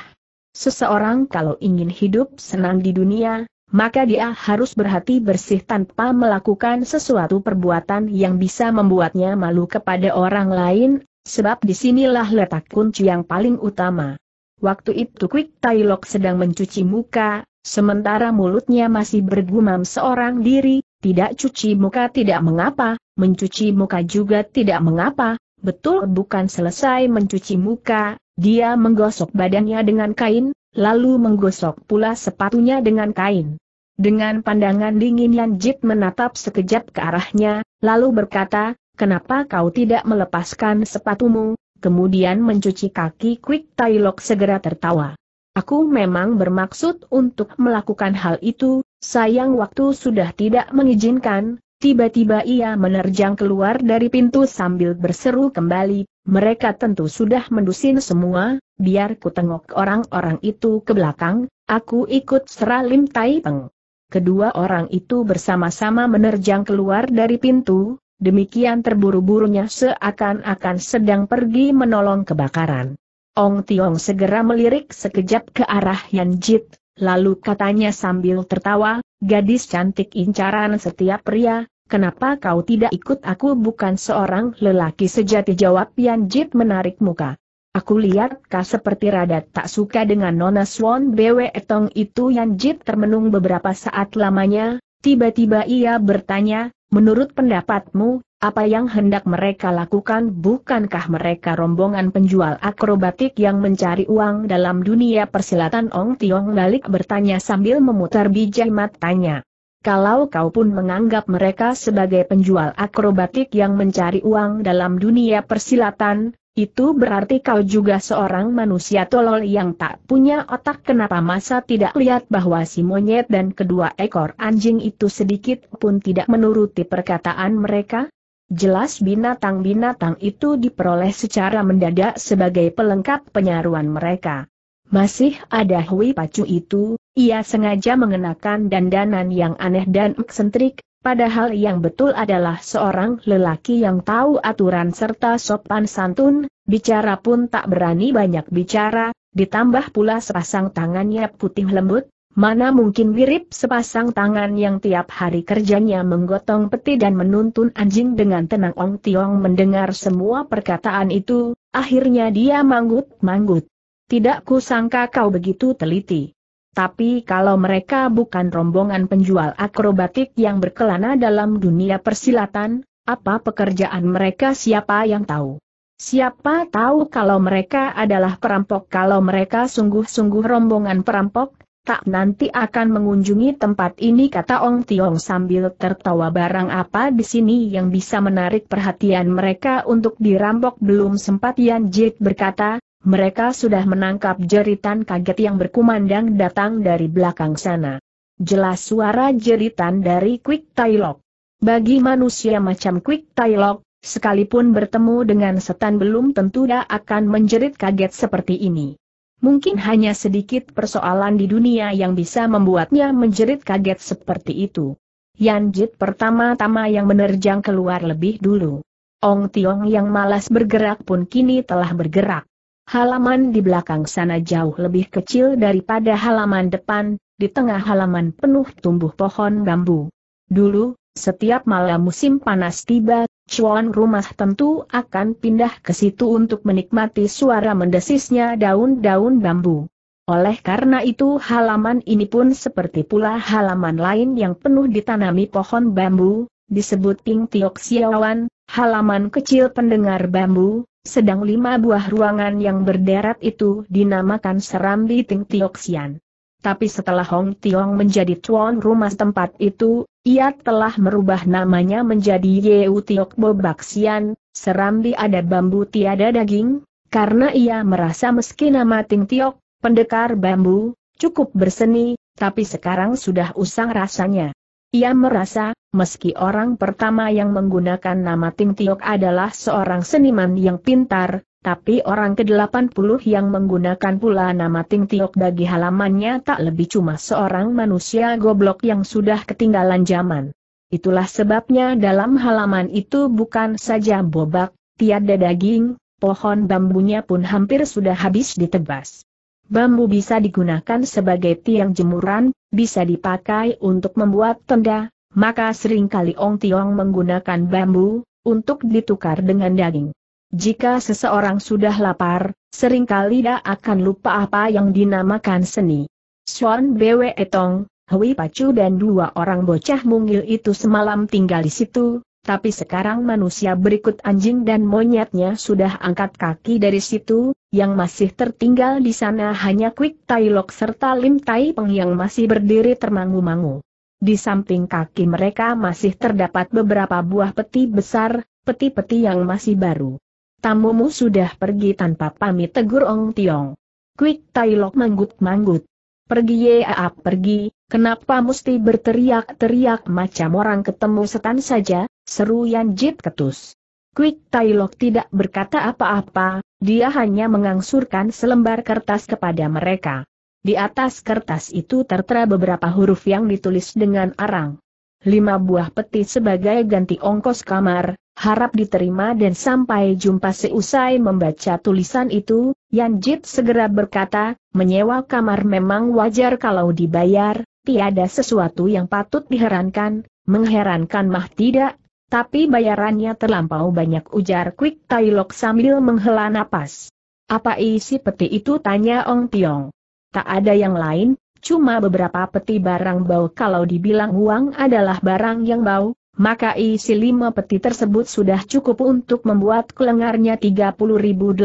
Seseorang kalau ingin hidup senang di dunia, maka dia harus berhati bersih tanpa melakukan sesuatu perbuatan yang bisa membuatnya malu kepada orang lain, sebab disinilah letak kunci yang paling utama. Waktu itu Quick Tailok sedang mencuci muka, sementara mulutnya masih bergumam seorang diri, tidak cuci muka tidak mengapa, mencuci muka juga tidak mengapa, betul bukan selesai mencuci muka, dia menggosok badannya dengan kain, lalu menggosok pula sepatunya dengan kain. Dengan pandangan dingin Yan Jit menatap sekejap ke arahnya, lalu berkata, kenapa kau tidak melepaskan sepatumu, kemudian mencuci kaki Quick Tailok segera tertawa. Aku memang bermaksud untuk melakukan hal itu, sayang waktu sudah tidak mengizinkan, tiba-tiba ia menerjang keluar dari pintu sambil berseru kembali, mereka tentu sudah mendusin semua, biar ku tengok orang-orang itu ke belakang, aku ikut seralim tai peng. Kedua orang itu bersama-sama menerjang keluar dari pintu, demikian terburu-burunya seakan-akan sedang pergi menolong kebakaran. Ong Tiong segera melirik sekejap ke arah Yan Jit, lalu katanya sambil tertawa, gadis cantik incaran setiap pria, Kenapa kau tidak ikut aku bukan seorang lelaki sejati jawab Yan Jip menarik muka. Aku lihat kau seperti radat tak suka dengan Nona Swan Bwe Etong itu Yan Jip termenung beberapa saat lamanya, tiba-tiba ia bertanya, menurut pendapatmu, apa yang hendak mereka lakukan bukankah mereka rombongan penjual akrobatik yang mencari uang dalam dunia persilatan Ong Tiong balik bertanya sambil memutar biji matanya. Kalau kau pun menganggap mereka sebagai penjual akrobatik yang mencari uang dalam dunia persilatan, itu berarti kau juga seorang manusia tolol yang tak punya otak kenapa masa tidak lihat bahwa si monyet dan kedua ekor anjing itu sedikit pun tidak menuruti perkataan mereka? Jelas binatang-binatang itu diperoleh secara mendadak sebagai pelengkap penyaruan mereka. Masih ada Hui Pacu itu, ia sengaja mengenakan dandanan yang aneh dan eksentrik, padahal yang betul adalah seorang lelaki yang tahu aturan serta sopan santun, bicara pun tak berani banyak bicara, ditambah pula sepasang tangannya putih lembut, mana mungkin mirip sepasang tangan yang tiap hari kerjanya menggotong peti dan menuntun anjing dengan tenang Ong Tiong mendengar semua perkataan itu, akhirnya dia manggut-manggut. Tidak kusangka kau begitu teliti. Tapi kalau mereka bukan rombongan penjual akrobatik yang berkelana dalam dunia persilatan, apa pekerjaan mereka siapa yang tahu? Siapa tahu kalau mereka adalah perampok kalau mereka sungguh-sungguh rombongan perampok, tak nanti akan mengunjungi tempat ini kata Ong Tiong sambil tertawa barang apa di sini yang bisa menarik perhatian mereka untuk dirampok belum sempat Yan Jit berkata, mereka sudah menangkap jeritan kaget yang berkumandang datang dari belakang sana. Jelas suara jeritan dari Quick Tailok. Bagi manusia macam Quick Tailok, sekalipun bertemu dengan setan belum tentu dia akan menjerit kaget seperti ini. Mungkin hanya sedikit persoalan di dunia yang bisa membuatnya menjerit kaget seperti itu. Yan Jit pertama-tama yang menerjang keluar lebih dulu. Ong Tiong yang malas bergerak pun kini telah bergerak. Halaman di belakang sana jauh lebih kecil daripada halaman depan, di tengah halaman penuh tumbuh pohon bambu. Dulu, setiap malam musim panas tiba, cuan rumah tentu akan pindah ke situ untuk menikmati suara mendesisnya daun-daun bambu. Oleh karena itu halaman ini pun seperti pula halaman lain yang penuh ditanami pohon bambu, disebut Ting Tiok Siawan, halaman kecil pendengar bambu, sedang lima buah ruangan yang berderet itu dinamakan Serambi Ting Tioksian. Tapi setelah Hong Tiong menjadi tuan rumah tempat itu, ia telah merubah namanya menjadi Yeu Tiok Bobaksian, Serambi ada bambu tiada daging, karena ia merasa meski nama Ting Tiok, pendekar bambu, cukup berseni, tapi sekarang sudah usang rasanya. Ia merasa, meski orang pertama yang menggunakan nama Ting Tiok adalah seorang seniman yang pintar, tapi orang ke-80 yang menggunakan pula nama Ting Tiok bagi halamannya tak lebih cuma seorang manusia goblok yang sudah ketinggalan zaman. Itulah sebabnya dalam halaman itu bukan saja bobak, tiada daging, pohon bambunya pun hampir sudah habis ditebas. Bambu bisa digunakan sebagai tiang jemuran, bisa dipakai untuk membuat tenda, maka seringkali Ong Tiong menggunakan bambu, untuk ditukar dengan daging. Jika seseorang sudah lapar, seringkali dia akan lupa apa yang dinamakan seni. Sean Bwe Etong, Hui Pacu dan dua orang bocah mungil itu semalam tinggal di situ, tapi sekarang manusia berikut anjing dan monyetnya sudah angkat kaki dari situ, yang masih tertinggal di sana hanya Quick Tai Lok serta Lim Tai Peng yang masih berdiri termangu-mangu. Di samping kaki mereka masih terdapat beberapa buah peti besar, peti-peti yang masih baru. Tamumu sudah pergi tanpa pamit tegur Ong Tiong. Quick Tai Lok manggut-manggut. Pergi ya pergi, kenapa mesti berteriak-teriak macam orang ketemu setan saja, seru Yan Jit ketus. Quick Tailok tidak berkata apa-apa, dia hanya mengangsurkan selembar kertas kepada mereka. Di atas kertas itu tertera beberapa huruf yang ditulis dengan arang. Lima buah peti sebagai ganti ongkos kamar, Harap diterima dan sampai jumpa seusai membaca tulisan itu, Yan Jit segera berkata, menyewa kamar memang wajar kalau dibayar, tiada sesuatu yang patut diherankan, mengherankan mah tidak, tapi bayarannya terlampau banyak ujar Quick Tailok sambil menghela napas. Apa isi peti itu tanya Ong Tiong. Tak ada yang lain, cuma beberapa peti barang bau kalau dibilang uang adalah barang yang bau, maka isi lima peti tersebut sudah cukup untuk membuat kelengarnya 30.800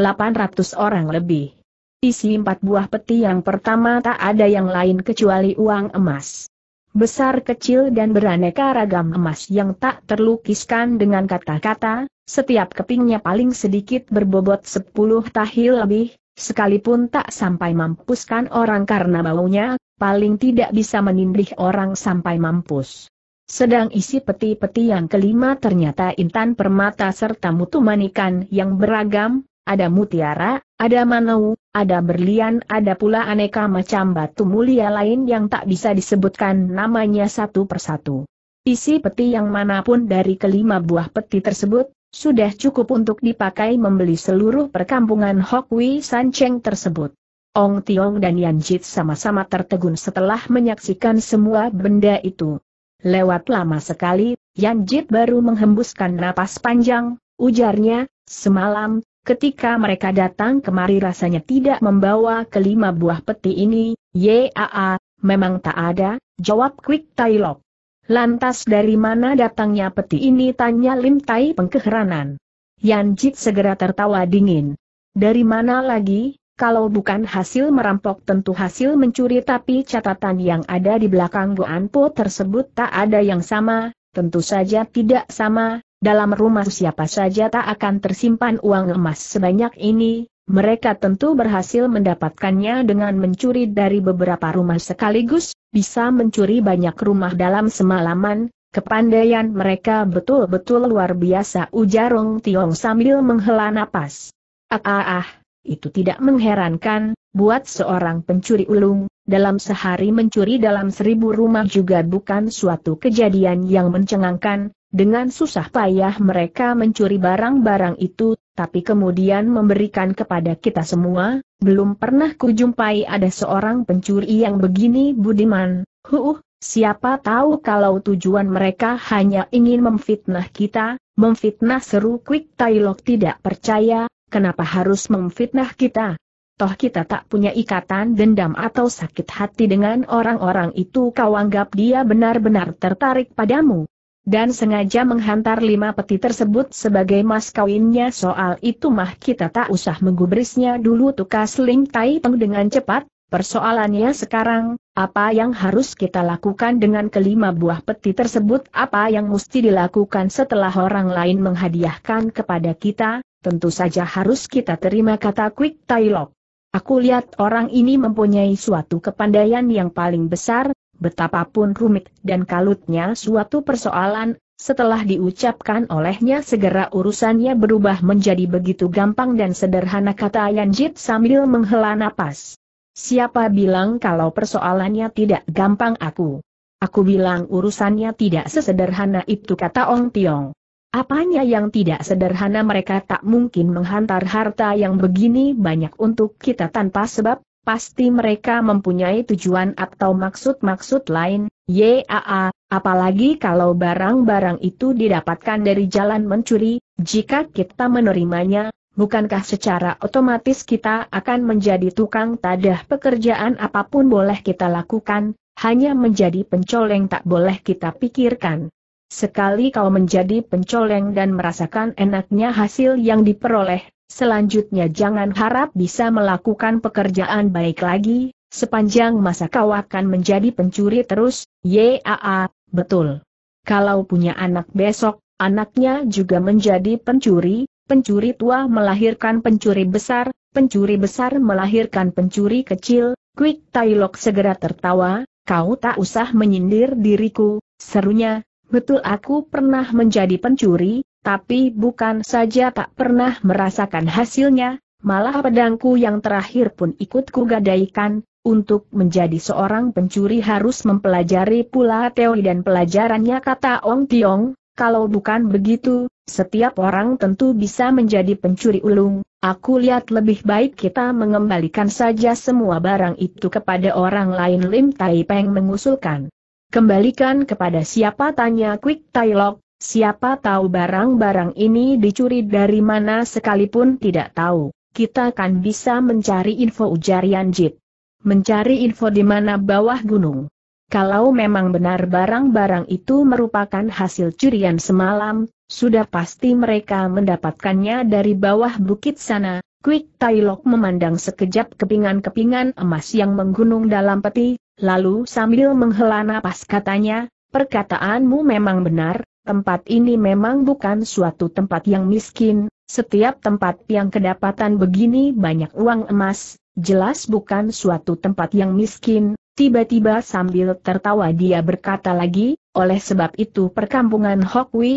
orang lebih. Isi empat buah peti yang pertama tak ada yang lain kecuali uang emas. Besar kecil dan beraneka ragam emas yang tak terlukiskan dengan kata-kata, setiap kepingnya paling sedikit berbobot 10 tahil lebih, sekalipun tak sampai mampuskan orang karena baunya, paling tidak bisa menindih orang sampai mampus. Sedang isi peti-peti yang kelima ternyata intan permata serta mutu manikan yang beragam, ada mutiara, ada manau, ada berlian, ada pula aneka macam batu mulia lain yang tak bisa disebutkan namanya satu persatu. Isi peti yang manapun dari kelima buah peti tersebut, sudah cukup untuk dipakai membeli seluruh perkampungan Hokwi Sancheng tersebut. Ong Tiong dan Yan Jit sama-sama tertegun setelah menyaksikan semua benda itu. Lewat lama sekali, Yanjit baru menghembuskan napas panjang, ujarnya, semalam, ketika mereka datang kemari rasanya tidak membawa kelima buah peti ini, yaa, memang tak ada, jawab Quick Tai Lok. Lantas dari mana datangnya peti ini tanya Lim Tai pengkeheranan. Yanjit segera tertawa dingin. Dari mana lagi? kalau bukan hasil merampok tentu hasil mencuri tapi catatan yang ada di belakang Po tersebut tak ada yang sama, tentu saja tidak sama, dalam rumah siapa saja tak akan tersimpan uang emas sebanyak ini, mereka tentu berhasil mendapatkannya dengan mencuri dari beberapa rumah sekaligus, bisa mencuri banyak rumah dalam semalaman, kepandaian mereka betul-betul luar biasa ujarong Tiong sambil menghela napas. Ah ah ah. Itu tidak mengherankan, buat seorang pencuri ulung, dalam sehari mencuri dalam seribu rumah juga bukan suatu kejadian yang mencengangkan, dengan susah payah mereka mencuri barang-barang itu, tapi kemudian memberikan kepada kita semua, belum pernah kujumpai ada seorang pencuri yang begini budiman, Huuh, siapa tahu kalau tujuan mereka hanya ingin memfitnah kita, memfitnah seru Quick Tailok tidak percaya, Kenapa harus memfitnah kita? Toh kita tak punya ikatan dendam atau sakit hati dengan orang-orang itu kau anggap dia benar-benar tertarik padamu. Dan sengaja menghantar lima peti tersebut sebagai mas kawinnya soal itu mah kita tak usah menggubrisnya dulu tukas Ling Tai Peng dengan cepat, persoalannya sekarang, apa yang harus kita lakukan dengan kelima buah peti tersebut? Apa yang mesti dilakukan setelah orang lain menghadiahkan kepada kita? Tentu saja harus kita terima kata Quick Tailok. Aku lihat orang ini mempunyai suatu kepandaian yang paling besar, betapapun rumit dan kalutnya suatu persoalan, setelah diucapkan olehnya segera urusannya berubah menjadi begitu gampang dan sederhana kata Yanjit sambil menghela napas. Siapa bilang kalau persoalannya tidak gampang aku? Aku bilang urusannya tidak sesederhana itu kata Ong Tiong. Apanya yang tidak sederhana mereka tak mungkin menghantar harta yang begini banyak untuk kita tanpa sebab, pasti mereka mempunyai tujuan atau maksud-maksud lain, yaa, apalagi kalau barang-barang itu didapatkan dari jalan mencuri, jika kita menerimanya, bukankah secara otomatis kita akan menjadi tukang tadah pekerjaan apapun boleh kita lakukan, hanya menjadi pencoleng tak boleh kita pikirkan. Sekali kau menjadi pencoleng dan merasakan enaknya hasil yang diperoleh, selanjutnya jangan harap bisa melakukan pekerjaan baik lagi, sepanjang masa kau akan menjadi pencuri terus, yaa, betul. Kalau punya anak besok, anaknya juga menjadi pencuri, pencuri tua melahirkan pencuri besar, pencuri besar melahirkan pencuri kecil, Quick Tailok segera tertawa, kau tak usah menyindir diriku, serunya, betul aku pernah menjadi pencuri, tapi bukan saja tak pernah merasakan hasilnya, malah pedangku yang terakhir pun ikut kugadaikan, untuk menjadi seorang pencuri harus mempelajari pula teori dan pelajarannya kata Ong Tiong, kalau bukan begitu, setiap orang tentu bisa menjadi pencuri ulung. Aku lihat lebih baik kita mengembalikan saja semua barang itu kepada orang lain Lim Tai Peng mengusulkan. Kembalikan kepada siapa tanya Quick Tai Lok, siapa tahu barang-barang ini dicuri dari mana sekalipun tidak tahu. Kita kan bisa mencari info ujar Jit. Mencari info di mana bawah gunung. Kalau memang benar barang-barang itu merupakan hasil curian semalam, sudah pasti mereka mendapatkannya dari bawah bukit sana. Quick Tailok memandang sekejap kepingan-kepingan emas yang menggunung dalam peti, lalu sambil menghela napas katanya, perkataanmu memang benar, tempat ini memang bukan suatu tempat yang miskin, setiap tempat yang kedapatan begini banyak uang emas, jelas bukan suatu tempat yang miskin, Tiba-tiba sambil tertawa dia berkata lagi, oleh sebab itu perkampungan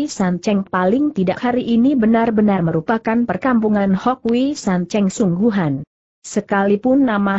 San Cheng paling tidak hari ini benar-benar merupakan perkampungan San Cheng sungguhan. Sekalipun nama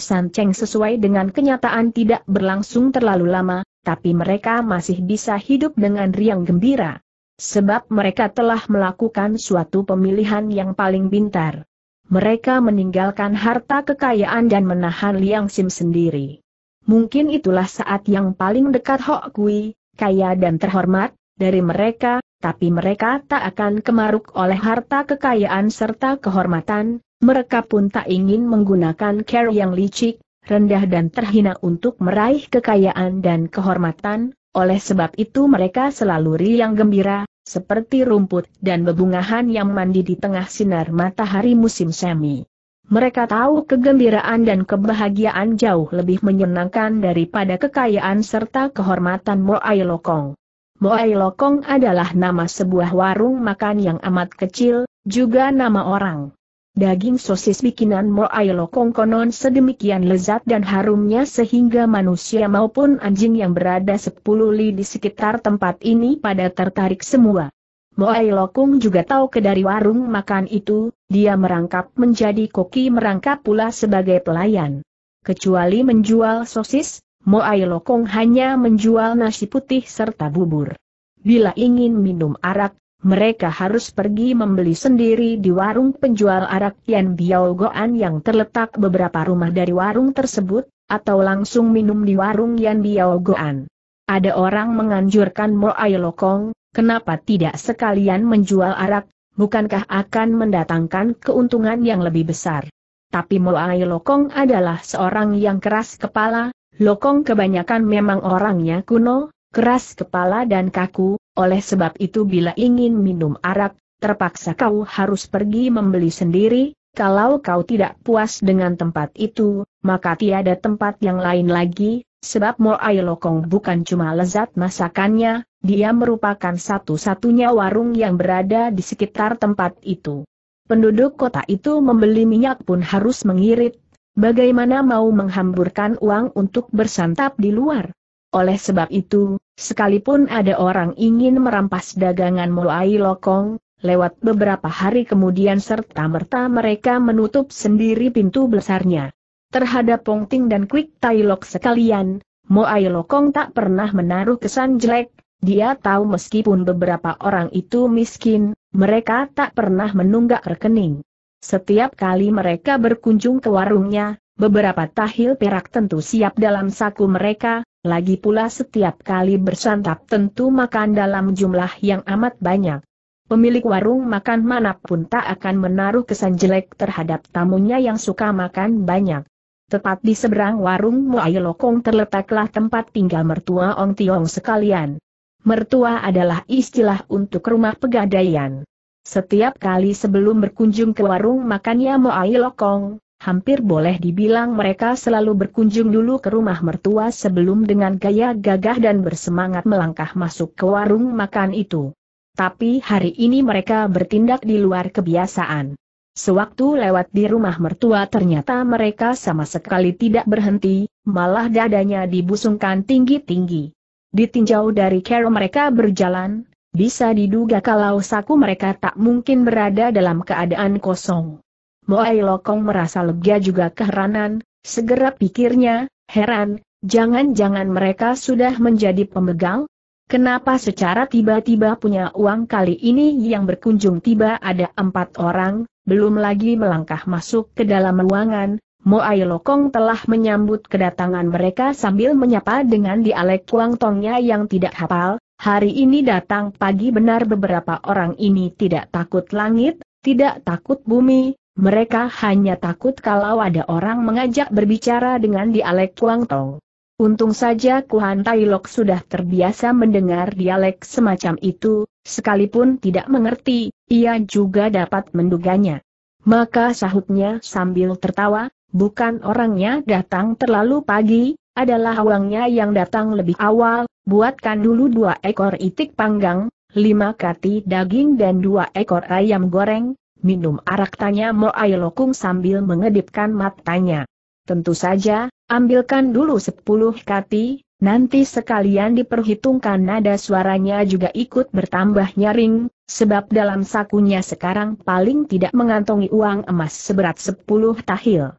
San Cheng sesuai dengan kenyataan tidak berlangsung terlalu lama, tapi mereka masih bisa hidup dengan riang gembira. Sebab mereka telah melakukan suatu pemilihan yang paling pintar. Mereka meninggalkan harta kekayaan dan menahan Liang Sim sendiri mungkin itulah saat yang paling dekat Hok Kui, kaya dan terhormat, dari mereka, tapi mereka tak akan kemaruk oleh harta kekayaan serta kehormatan, mereka pun tak ingin menggunakan care yang licik, rendah dan terhina untuk meraih kekayaan dan kehormatan, oleh sebab itu mereka selalu riang gembira, seperti rumput dan bebungahan yang mandi di tengah sinar matahari musim semi. Mereka tahu kegembiraan dan kebahagiaan jauh lebih menyenangkan daripada kekayaan serta kehormatan Moai Lokong. Moai Lokong adalah nama sebuah warung makan yang amat kecil, juga nama orang. Daging sosis bikinan Moai Lokong konon sedemikian lezat dan harumnya sehingga manusia maupun anjing yang berada sepuluh li di sekitar tempat ini pada tertarik semua. Moai Lokung juga tahu ke dari warung makan itu, dia merangkap menjadi koki merangkap pula sebagai pelayan. Kecuali menjual sosis, Moai Lokong hanya menjual nasi putih serta bubur. Bila ingin minum arak, mereka harus pergi membeli sendiri di warung penjual arak Yan Biao Goan yang terletak beberapa rumah dari warung tersebut, atau langsung minum di warung Yan Biao Goan. Ada orang menganjurkan Moai Lokong, kenapa tidak sekalian menjual arak, bukankah akan mendatangkan keuntungan yang lebih besar? Tapi Moai Lokong adalah seorang yang keras kepala, Lokong kebanyakan memang orangnya kuno, keras kepala dan kaku, oleh sebab itu bila ingin minum arak, terpaksa kau harus pergi membeli sendiri, kalau kau tidak puas dengan tempat itu, maka tiada tempat yang lain lagi, sebab Moai Lokong bukan cuma lezat masakannya, dia merupakan satu-satunya warung yang berada di sekitar tempat itu. Penduduk kota itu membeli minyak pun harus mengirit, bagaimana mau menghamburkan uang untuk bersantap di luar. Oleh sebab itu, sekalipun ada orang ingin merampas dagangan mulai lokong, lewat beberapa hari kemudian serta-merta mereka menutup sendiri pintu besarnya. Terhadap Pongting dan Quick Tai Lok sekalian, Moai Lokong tak pernah menaruh kesan jelek, dia tahu meskipun beberapa orang itu miskin, mereka tak pernah menunggak rekening. Setiap kali mereka berkunjung ke warungnya, beberapa tahil perak tentu siap dalam saku mereka, lagi pula setiap kali bersantap tentu makan dalam jumlah yang amat banyak. Pemilik warung makan manapun tak akan menaruh kesan jelek terhadap tamunya yang suka makan banyak. Tepat di seberang warung Muay Lokong terletaklah tempat tinggal mertua Ong Tiong sekalian mertua adalah istilah untuk rumah pegadaian. Setiap kali sebelum berkunjung ke warung makannya Moai Lokong, hampir boleh dibilang mereka selalu berkunjung dulu ke rumah mertua sebelum dengan gaya gagah dan bersemangat melangkah masuk ke warung makan itu. Tapi hari ini mereka bertindak di luar kebiasaan. Sewaktu lewat di rumah mertua ternyata mereka sama sekali tidak berhenti, malah dadanya dibusungkan tinggi-tinggi. Ditinjau dari Kero mereka berjalan, bisa diduga kalau saku mereka tak mungkin berada dalam keadaan kosong. Moai Lokong merasa lega juga keheranan, segera pikirnya, heran, jangan-jangan mereka sudah menjadi pemegang? Kenapa secara tiba-tiba punya uang kali ini yang berkunjung tiba ada empat orang, belum lagi melangkah masuk ke dalam ruangan, Moai Lokong telah menyambut kedatangan mereka sambil menyapa dengan dialek Kuang Kuangtongnya yang tidak hafal, hari ini datang pagi benar beberapa orang ini tidak takut langit, tidak takut bumi, mereka hanya takut kalau ada orang mengajak berbicara dengan dialek Kuang Tong. Untung saja Kuhan Tai Lok sudah terbiasa mendengar dialek semacam itu, sekalipun tidak mengerti, ia juga dapat menduganya. Maka sahutnya sambil tertawa, Bukan orangnya datang terlalu pagi, adalah uangnya yang datang lebih awal, buatkan dulu dua ekor itik panggang, lima kati daging dan dua ekor ayam goreng, minum arak tanya Moai Lokung sambil mengedipkan matanya. Tentu saja, ambilkan dulu sepuluh kati, nanti sekalian diperhitungkan nada suaranya juga ikut bertambah nyaring, sebab dalam sakunya sekarang paling tidak mengantongi uang emas seberat sepuluh tahil.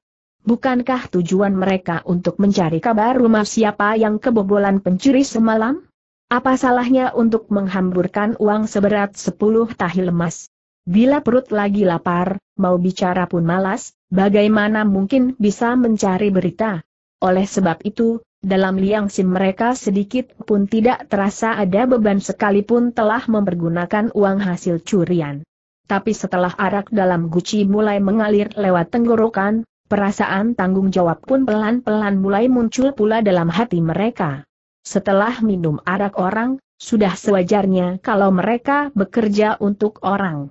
Bukankah tujuan mereka untuk mencari kabar rumah siapa yang kebobolan pencuri semalam? Apa salahnya untuk menghamburkan uang seberat 10 tahi lemas? Bila perut lagi lapar, mau bicara pun malas, bagaimana mungkin bisa mencari berita? Oleh sebab itu, dalam liang sim mereka sedikit pun tidak terasa ada beban sekalipun telah mempergunakan uang hasil curian. Tapi setelah arak dalam guci mulai mengalir lewat tenggorokan, Perasaan tanggung jawab pun pelan-pelan mulai muncul pula dalam hati mereka. Setelah minum arak orang, sudah sewajarnya kalau mereka bekerja untuk orang.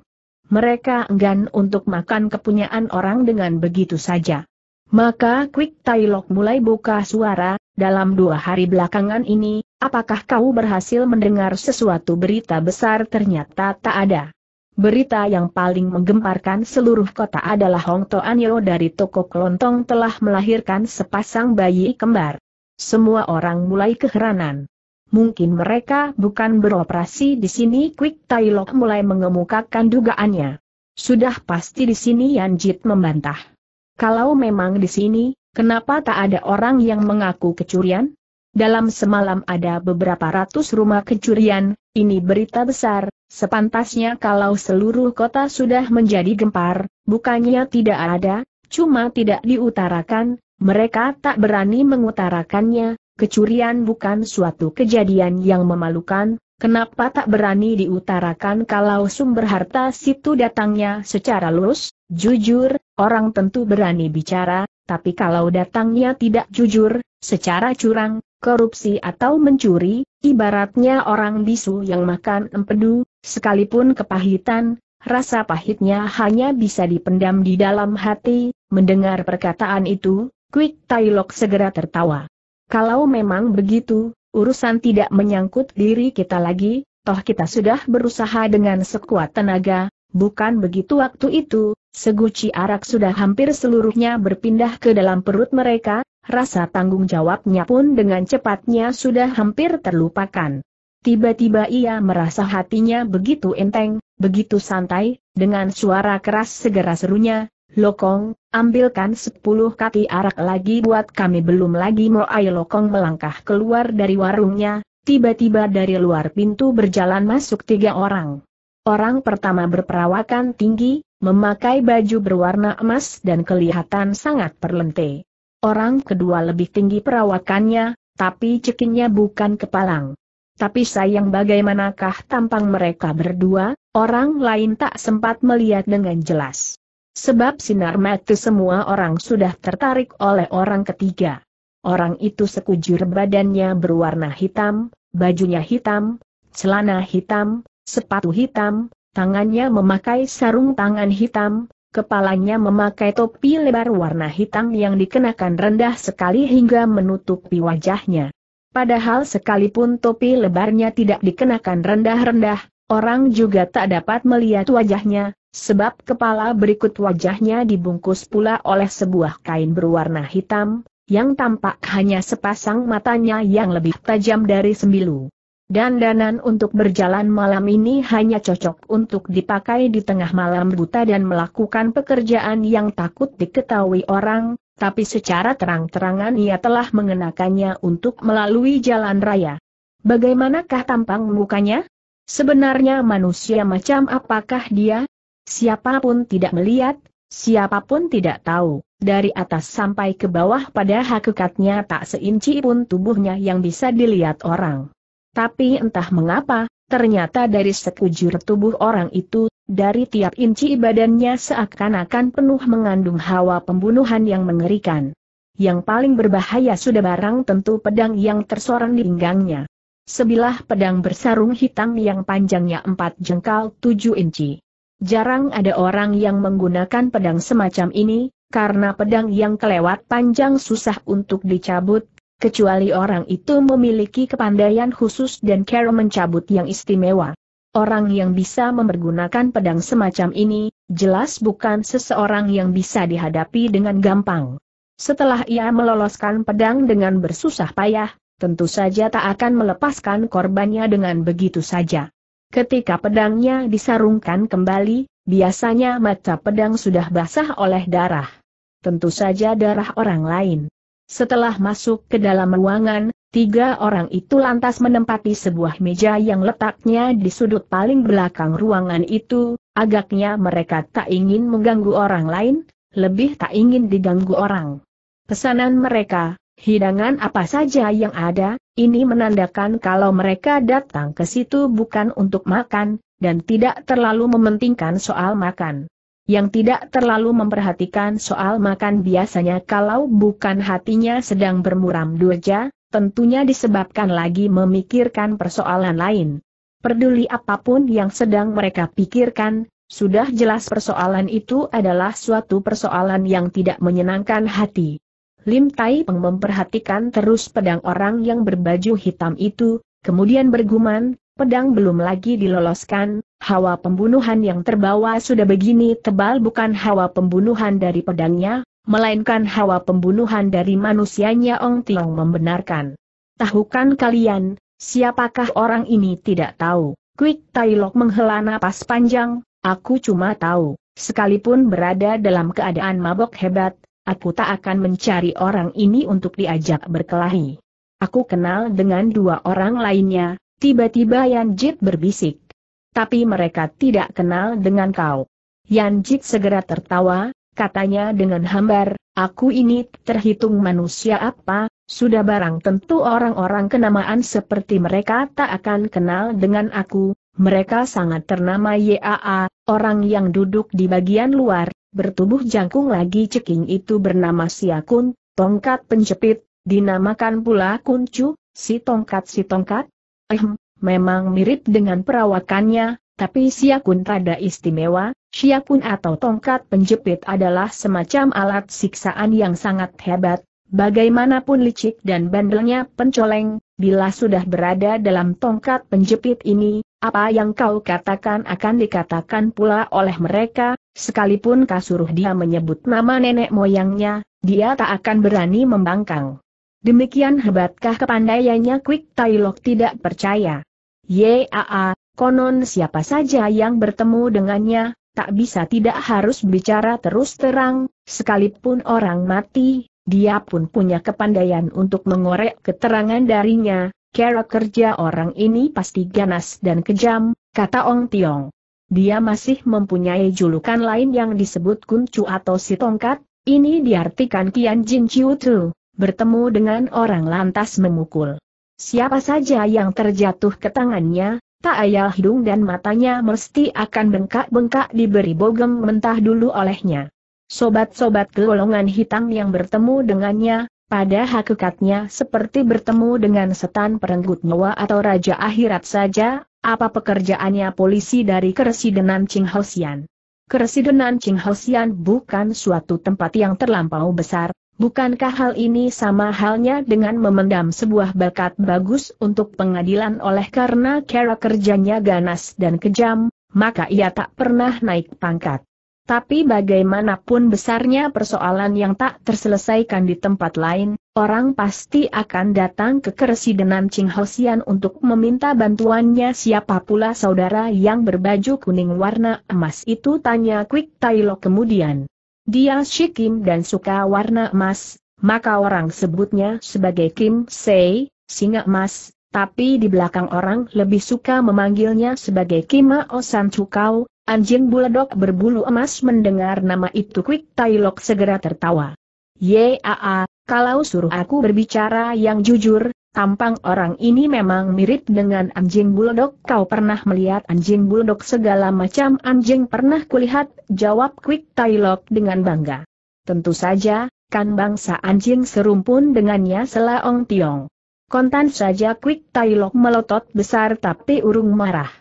Mereka enggan untuk makan kepunyaan orang dengan begitu saja. Maka Quick Tailok mulai buka suara, dalam dua hari belakangan ini, apakah kau berhasil mendengar sesuatu berita besar ternyata tak ada. Berita yang paling menggemparkan seluruh kota adalah Hong Toanyo dari toko kelontong telah melahirkan sepasang bayi kembar. Semua orang mulai keheranan. Mungkin mereka bukan beroperasi di sini Quick Tailok mulai mengemukakan dugaannya. Sudah pasti di sini Yan Jit membantah. Kalau memang di sini, kenapa tak ada orang yang mengaku kecurian? dalam semalam ada beberapa ratus rumah kecurian, ini berita besar, sepantasnya kalau seluruh kota sudah menjadi gempar, bukannya tidak ada, cuma tidak diutarakan, mereka tak berani mengutarakannya, kecurian bukan suatu kejadian yang memalukan, kenapa tak berani diutarakan kalau sumber harta situ datangnya secara lurus, jujur, orang tentu berani bicara, tapi kalau datangnya tidak jujur, secara curang, korupsi atau mencuri, ibaratnya orang bisu yang makan empedu, sekalipun kepahitan, rasa pahitnya hanya bisa dipendam di dalam hati, mendengar perkataan itu, Quick Tailok segera tertawa. Kalau memang begitu, urusan tidak menyangkut diri kita lagi, toh kita sudah berusaha dengan sekuat tenaga, bukan begitu waktu itu, seguci arak sudah hampir seluruhnya berpindah ke dalam perut mereka, rasa tanggung jawabnya pun dengan cepatnya sudah hampir terlupakan. Tiba-tiba ia merasa hatinya begitu enteng, begitu santai, dengan suara keras segera serunya, Lokong, ambilkan sepuluh kati arak lagi buat kami belum lagi Moai Lokong melangkah keluar dari warungnya, tiba-tiba dari luar pintu berjalan masuk tiga orang. Orang pertama berperawakan tinggi, memakai baju berwarna emas dan kelihatan sangat perlente. Orang kedua lebih tinggi perawakannya, tapi cekinya bukan kepalang. Tapi sayang bagaimanakah tampang mereka berdua, orang lain tak sempat melihat dengan jelas. Sebab sinar mata semua orang sudah tertarik oleh orang ketiga. Orang itu sekujur badannya berwarna hitam, bajunya hitam, celana hitam, sepatu hitam, Tangannya memakai sarung tangan hitam, kepalanya memakai topi lebar warna hitam yang dikenakan rendah sekali hingga menutupi wajahnya. Padahal sekalipun topi lebarnya tidak dikenakan rendah-rendah, orang juga tak dapat melihat wajahnya, sebab kepala berikut wajahnya dibungkus pula oleh sebuah kain berwarna hitam, yang tampak hanya sepasang matanya yang lebih tajam dari sembilu. Dandanan untuk berjalan malam ini hanya cocok untuk dipakai di tengah malam buta dan melakukan pekerjaan yang takut diketahui orang, tapi secara terang-terangan ia telah mengenakannya untuk melalui jalan raya. Bagaimanakah tampang mukanya? Sebenarnya manusia macam apakah dia? Siapapun tidak melihat, siapapun tidak tahu, dari atas sampai ke bawah pada hakikatnya tak seinci pun tubuhnya yang bisa dilihat orang. Tapi entah mengapa, ternyata dari sekujur tubuh orang itu, dari tiap inci badannya seakan-akan penuh mengandung hawa pembunuhan yang mengerikan. Yang paling berbahaya sudah barang tentu pedang yang tersorong di pinggangnya. Sebilah pedang bersarung hitam yang panjangnya empat jengkal tujuh inci. Jarang ada orang yang menggunakan pedang semacam ini, karena pedang yang kelewat panjang susah untuk dicabut, kecuali orang itu memiliki kepandaian khusus dan cara mencabut yang istimewa. Orang yang bisa mempergunakan pedang semacam ini, jelas bukan seseorang yang bisa dihadapi dengan gampang. Setelah ia meloloskan pedang dengan bersusah payah, tentu saja tak akan melepaskan korbannya dengan begitu saja. Ketika pedangnya disarungkan kembali, biasanya mata pedang sudah basah oleh darah. Tentu saja darah orang lain. Setelah masuk ke dalam ruangan, tiga orang itu lantas menempati sebuah meja yang letaknya di sudut paling belakang ruangan itu, agaknya mereka tak ingin mengganggu orang lain, lebih tak ingin diganggu orang. Pesanan mereka, hidangan apa saja yang ada, ini menandakan kalau mereka datang ke situ bukan untuk makan, dan tidak terlalu mementingkan soal makan yang tidak terlalu memperhatikan soal makan biasanya kalau bukan hatinya sedang bermuram durja, tentunya disebabkan lagi memikirkan persoalan lain. Peduli apapun yang sedang mereka pikirkan, sudah jelas persoalan itu adalah suatu persoalan yang tidak menyenangkan hati. Lim Tai Peng memperhatikan terus pedang orang yang berbaju hitam itu, kemudian bergumam, pedang belum lagi diloloskan, hawa pembunuhan yang terbawa sudah begini tebal bukan hawa pembunuhan dari pedangnya, melainkan hawa pembunuhan dari manusianya Ong Tiong membenarkan. Tahukan kalian, siapakah orang ini tidak tahu. Quick Tailok menghela napas panjang, aku cuma tahu, sekalipun berada dalam keadaan mabok hebat, aku tak akan mencari orang ini untuk diajak berkelahi. Aku kenal dengan dua orang lainnya, tiba-tiba Yan Jit berbisik tapi mereka tidak kenal dengan kau. Yan Jik segera tertawa, katanya dengan hambar, aku ini terhitung manusia apa, sudah barang tentu orang-orang kenamaan seperti mereka tak akan kenal dengan aku, mereka sangat ternama YAA, orang yang duduk di bagian luar, bertubuh jangkung lagi ceking itu bernama Siakun, tongkat penjepit, dinamakan pula kuncu, si tongkat si tongkat. Ehm, Memang mirip dengan perawakannya, tapi siakun rada istimewa, siakun atau tongkat penjepit adalah semacam alat siksaan yang sangat hebat, bagaimanapun licik dan bandelnya pencoleng, bila sudah berada dalam tongkat penjepit ini, apa yang kau katakan akan dikatakan pula oleh mereka, sekalipun kasuruh dia menyebut nama nenek moyangnya, dia tak akan berani membangkang. Demikian hebatkah kepandaiannya Quick Tailok tidak percaya. Yaa, konon siapa saja yang bertemu dengannya, tak bisa tidak harus bicara terus terang, sekalipun orang mati, dia pun punya kepandaian untuk mengorek keterangan darinya, cara kerja orang ini pasti ganas dan kejam, kata Ong Tiong. Dia masih mempunyai julukan lain yang disebut kuncu atau si tongkat, ini diartikan Kian Jin Chiu Tu bertemu dengan orang lantas memukul. Siapa saja yang terjatuh ke tangannya, tak ayal hidung dan matanya mesti akan bengkak-bengkak diberi bogem mentah dulu olehnya. Sobat-sobat golongan hitam yang bertemu dengannya, pada hakikatnya seperti bertemu dengan setan perenggut nyawa atau raja akhirat saja, apa pekerjaannya polisi dari keresidenan Hosian. Keresidenan Hosian bukan suatu tempat yang terlampau besar, Bukankah hal ini sama halnya dengan memendam sebuah bakat bagus untuk pengadilan oleh karena cara kerjanya ganas dan kejam, maka ia tak pernah naik pangkat. Tapi bagaimanapun besarnya persoalan yang tak terselesaikan di tempat lain, orang pasti akan datang ke keresidenan Ching Hosian untuk meminta bantuannya siapa pula saudara yang berbaju kuning warna emas itu tanya Quick Tailo kemudian. Dia si Kim dan suka warna emas, maka orang sebutnya sebagai Kim Sei, singa emas, tapi di belakang orang lebih suka memanggilnya sebagai Kima Osan Cukau, anjing buledok berbulu emas mendengar nama itu Quick Tailok segera tertawa. Yaa, kalau suruh aku berbicara yang jujur, Tampang orang ini memang mirip dengan anjing bulldog. Kau pernah melihat anjing bulldog segala macam anjing pernah kulihat, jawab Quick Tailok dengan bangga. Tentu saja, kan bangsa anjing serumpun dengannya Selaong Tiong. Kontan saja Quick Tailok melotot besar tapi urung marah.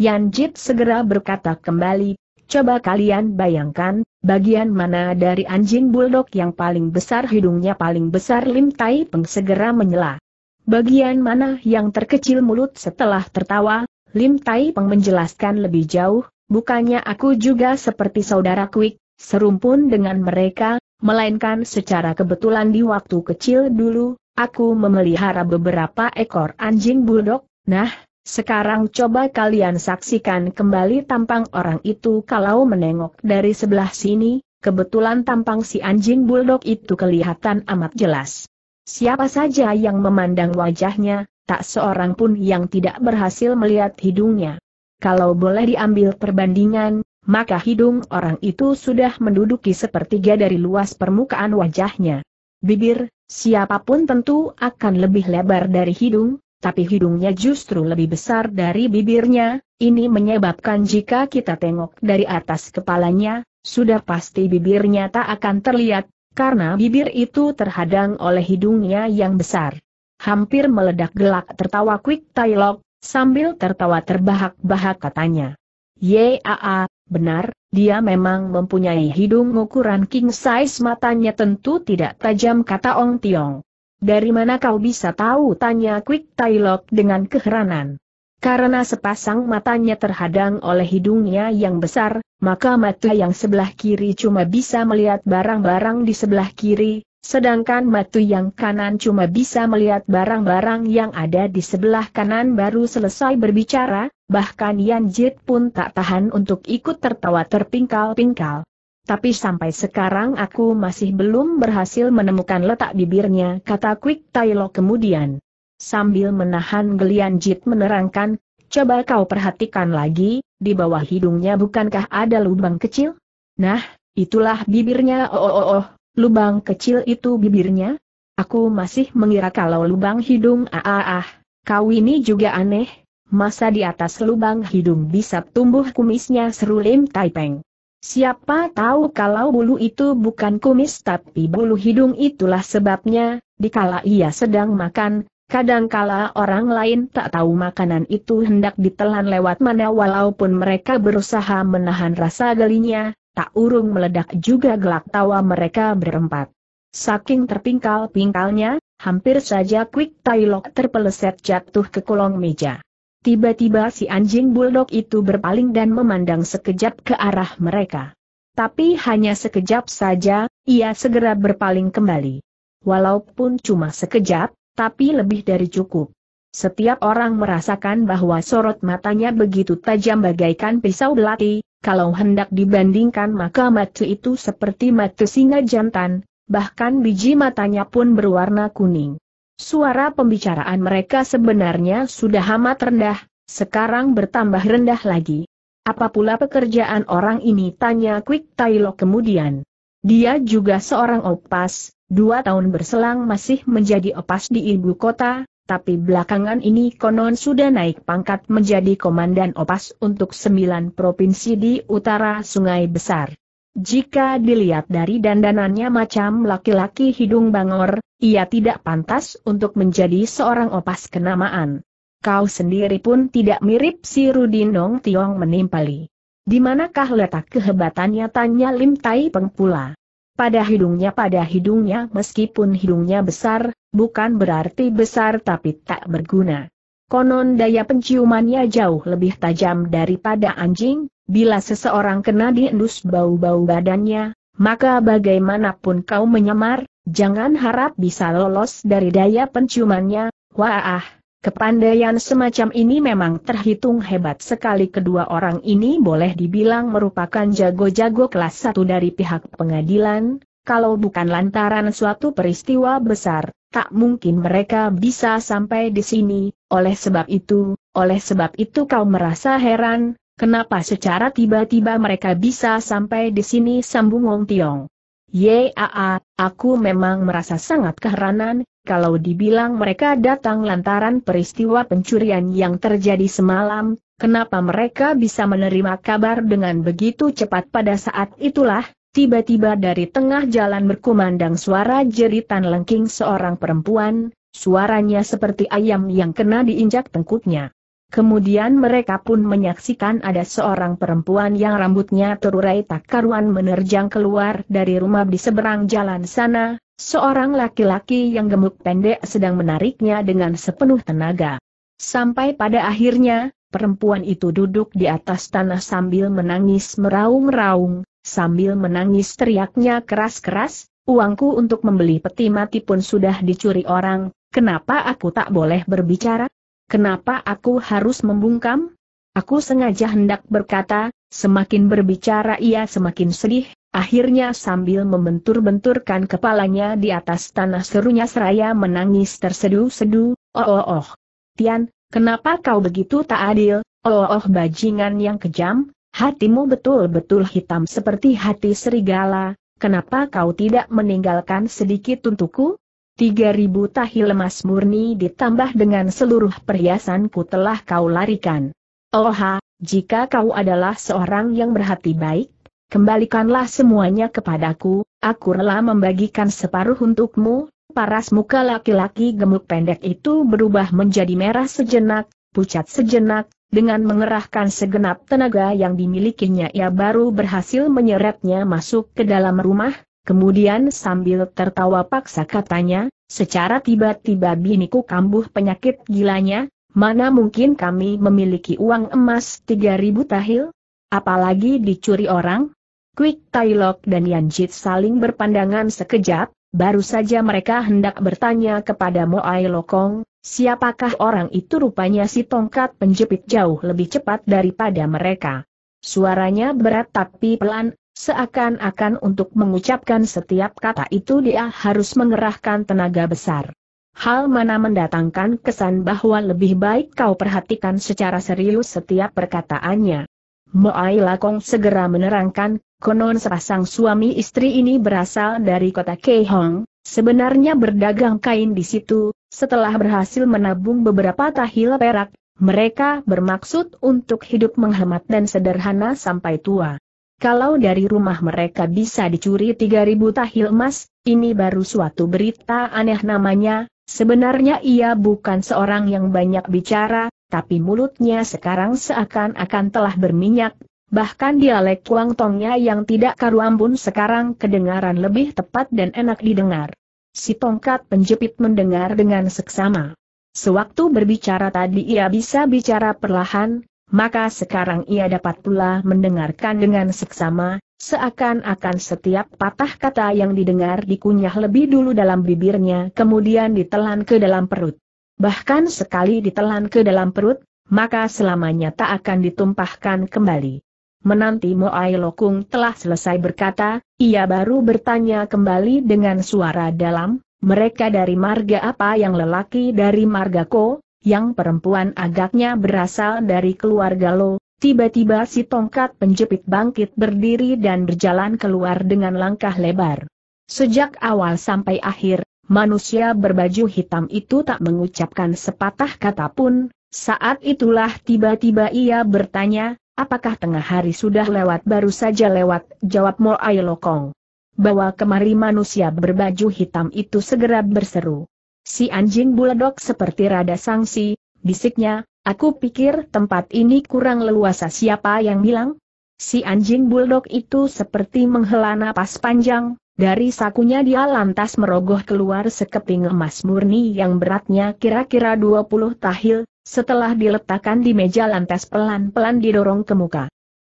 Yan Jit segera berkata kembali, coba kalian bayangkan, bagian mana dari anjing bulldog yang paling besar hidungnya paling besar Lim Tai Peng segera menyela. Bagian mana yang terkecil mulut setelah tertawa, Lim Tai Peng menjelaskan lebih jauh, bukannya aku juga seperti saudara Kuik, serumpun dengan mereka, melainkan secara kebetulan di waktu kecil dulu, aku memelihara beberapa ekor anjing bulldog. nah, sekarang coba kalian saksikan kembali tampang orang itu kalau menengok dari sebelah sini, kebetulan tampang si anjing bulldog itu kelihatan amat jelas. Siapa saja yang memandang wajahnya, tak seorang pun yang tidak berhasil melihat hidungnya. Kalau boleh diambil perbandingan, maka hidung orang itu sudah menduduki sepertiga dari luas permukaan wajahnya. Bibir, siapapun tentu akan lebih lebar dari hidung, tapi hidungnya justru lebih besar dari bibirnya, ini menyebabkan jika kita tengok dari atas kepalanya, sudah pasti bibirnya tak akan terlihat, karena bibir itu terhadang oleh hidungnya yang besar. Hampir meledak gelak tertawa Quick Tai Lok, sambil tertawa terbahak-bahak katanya. Yaa, benar, dia memang mempunyai hidung ukuran king size matanya tentu tidak tajam kata Ong Tiong. Dari mana kau bisa tahu tanya Quick Tai Lok dengan keheranan. Karena sepasang matanya terhadang oleh hidungnya yang besar, maka mata yang sebelah kiri cuma bisa melihat barang-barang di sebelah kiri, sedangkan mata yang kanan cuma bisa melihat barang-barang yang ada di sebelah kanan baru selesai berbicara, bahkan Yan Jit pun tak tahan untuk ikut tertawa terpingkal-pingkal. Tapi sampai sekarang aku masih belum berhasil menemukan letak bibirnya, kata Quick Tailo kemudian sambil menahan gelian Jit menerangkan, coba kau perhatikan lagi, di bawah hidungnya bukankah ada lubang kecil? Nah, itulah bibirnya oh, oh oh oh, lubang kecil itu bibirnya? Aku masih mengira kalau lubang hidung ah ah ah, kau ini juga aneh, masa di atas lubang hidung bisa tumbuh kumisnya seru Lim Taipeng. Siapa tahu kalau bulu itu bukan kumis tapi bulu hidung itulah sebabnya, dikala ia sedang makan, Kadangkala orang lain tak tahu makanan itu hendak ditelan lewat mana walaupun mereka berusaha menahan rasa gelinya, tak urung meledak juga gelak tawa mereka berempat. Saking terpingkal-pingkalnya, hampir saja Quick Tailok terpeleset jatuh ke kolong meja. Tiba-tiba si anjing bulldog itu berpaling dan memandang sekejap ke arah mereka. Tapi hanya sekejap saja, ia segera berpaling kembali. Walaupun cuma sekejap, tapi lebih dari cukup. Setiap orang merasakan bahwa sorot matanya begitu tajam bagaikan pisau belati, kalau hendak dibandingkan maka mata itu seperti mata singa jantan, bahkan biji matanya pun berwarna kuning. Suara pembicaraan mereka sebenarnya sudah amat rendah, sekarang bertambah rendah lagi. Apa pula pekerjaan orang ini tanya Quick Tailo kemudian. Dia juga seorang opas, dua tahun berselang masih menjadi opas di ibu kota, tapi belakangan ini konon sudah naik pangkat menjadi komandan opas untuk sembilan provinsi di utara Sungai Besar. Jika dilihat dari dandanannya macam laki-laki hidung bangor, ia tidak pantas untuk menjadi seorang opas kenamaan. Kau sendiri pun tidak mirip si Rudinong Tiong menimpali. Di manakah letak kehebatannya tanya Lim Tai Peng pula pada hidungnya pada hidungnya meskipun hidungnya besar, bukan berarti besar tapi tak berguna. Konon daya penciumannya jauh lebih tajam daripada anjing, bila seseorang kena diendus bau-bau badannya, maka bagaimanapun kau menyamar, jangan harap bisa lolos dari daya penciumannya, wah Kepandaian semacam ini memang terhitung hebat sekali kedua orang ini boleh dibilang merupakan jago-jago kelas satu dari pihak pengadilan, kalau bukan lantaran suatu peristiwa besar, tak mungkin mereka bisa sampai di sini, oleh sebab itu, oleh sebab itu kau merasa heran, kenapa secara tiba-tiba mereka bisa sampai di sini sambung Wong Tiong. Yaa, aku memang merasa sangat keheranan, kalau dibilang mereka datang lantaran peristiwa pencurian yang terjadi semalam, kenapa mereka bisa menerima kabar dengan begitu cepat pada saat itulah? Tiba-tiba dari tengah jalan berkumandang suara jeritan lengking seorang perempuan, suaranya seperti ayam yang kena diinjak tengkuknya. Kemudian mereka pun menyaksikan ada seorang perempuan yang rambutnya terurai tak karuan menerjang keluar dari rumah di seberang jalan sana, Seorang laki-laki yang gemuk pendek sedang menariknya dengan sepenuh tenaga. Sampai pada akhirnya, perempuan itu duduk di atas tanah sambil menangis meraung-raung, sambil menangis teriaknya keras-keras, uangku untuk membeli peti mati pun sudah dicuri orang, kenapa aku tak boleh berbicara? Kenapa aku harus membungkam? Aku sengaja hendak berkata, semakin berbicara ia semakin sedih, Akhirnya sambil membentur-benturkan kepalanya di atas tanah serunya seraya menangis tersedu sedu oh oh oh. Tian, kenapa kau begitu tak adil, oh oh, oh bajingan yang kejam, hatimu betul-betul hitam seperti hati serigala, kenapa kau tidak meninggalkan sedikit untukku? Tiga ribu tahi lemas murni ditambah dengan seluruh perhiasanku telah kau larikan. Oh ha, jika kau adalah seorang yang berhati baik, kembalikanlah semuanya kepadaku, aku rela membagikan separuh untukmu, paras muka laki-laki gemuk pendek itu berubah menjadi merah sejenak, pucat sejenak, dengan mengerahkan segenap tenaga yang dimilikinya ia baru berhasil menyeretnya masuk ke dalam rumah, kemudian sambil tertawa paksa katanya, secara tiba-tiba biniku kambuh penyakit gilanya, mana mungkin kami memiliki uang emas 3000 tahil? Apalagi dicuri orang? Quick Tailok dan Yan Jit saling berpandangan sekejap, baru saja mereka hendak bertanya kepada Moai Lokong, siapakah orang itu rupanya si tongkat penjepit jauh lebih cepat daripada mereka. Suaranya berat tapi pelan, seakan-akan untuk mengucapkan setiap kata itu dia harus mengerahkan tenaga besar. Hal mana mendatangkan kesan bahwa lebih baik kau perhatikan secara serius setiap perkataannya. Moai Lakong segera menerangkan, Konon sepasang suami istri ini berasal dari kota Keihong, sebenarnya berdagang kain di situ, setelah berhasil menabung beberapa tahil perak, mereka bermaksud untuk hidup menghemat dan sederhana sampai tua. Kalau dari rumah mereka bisa dicuri 3000 tahil emas, ini baru suatu berita aneh namanya, sebenarnya ia bukan seorang yang banyak bicara, tapi mulutnya sekarang seakan-akan telah berminyak, bahkan dialek Kuang Kuangtongnya yang tidak karuan pun sekarang kedengaran lebih tepat dan enak didengar. Si tongkat penjepit mendengar dengan seksama. Sewaktu berbicara tadi ia bisa bicara perlahan, maka sekarang ia dapat pula mendengarkan dengan seksama, seakan-akan setiap patah kata yang didengar dikunyah lebih dulu dalam bibirnya kemudian ditelan ke dalam perut. Bahkan sekali ditelan ke dalam perut, maka selamanya tak akan ditumpahkan kembali. Menanti Moai Lokung telah selesai berkata, ia baru bertanya kembali dengan suara dalam, mereka dari marga apa yang lelaki dari marga Ko, yang perempuan agaknya berasal dari keluarga Lo, tiba-tiba si tongkat penjepit bangkit berdiri dan berjalan keluar dengan langkah lebar. Sejak awal sampai akhir, manusia berbaju hitam itu tak mengucapkan sepatah kata pun, saat itulah tiba-tiba ia bertanya, Apakah tengah hari sudah lewat baru saja lewat, jawab Ai Lokong. Bawa kemari manusia berbaju hitam itu segera berseru. Si anjing buledok seperti rada sangsi, bisiknya, aku pikir tempat ini kurang leluasa siapa yang bilang? Si anjing buldog itu seperti menghela napas panjang, dari sakunya dia lantas merogoh keluar sekeping emas murni yang beratnya kira-kira 20 tahil, setelah diletakkan di meja lantas pelan-pelan didorong ke muka.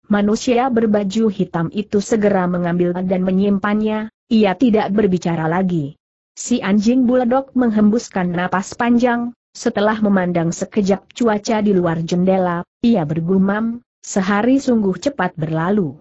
Manusia berbaju hitam itu segera mengambil dan menyimpannya, ia tidak berbicara lagi. Si anjing bulldog menghembuskan napas panjang, setelah memandang sekejap cuaca di luar jendela, ia bergumam, sehari sungguh cepat berlalu.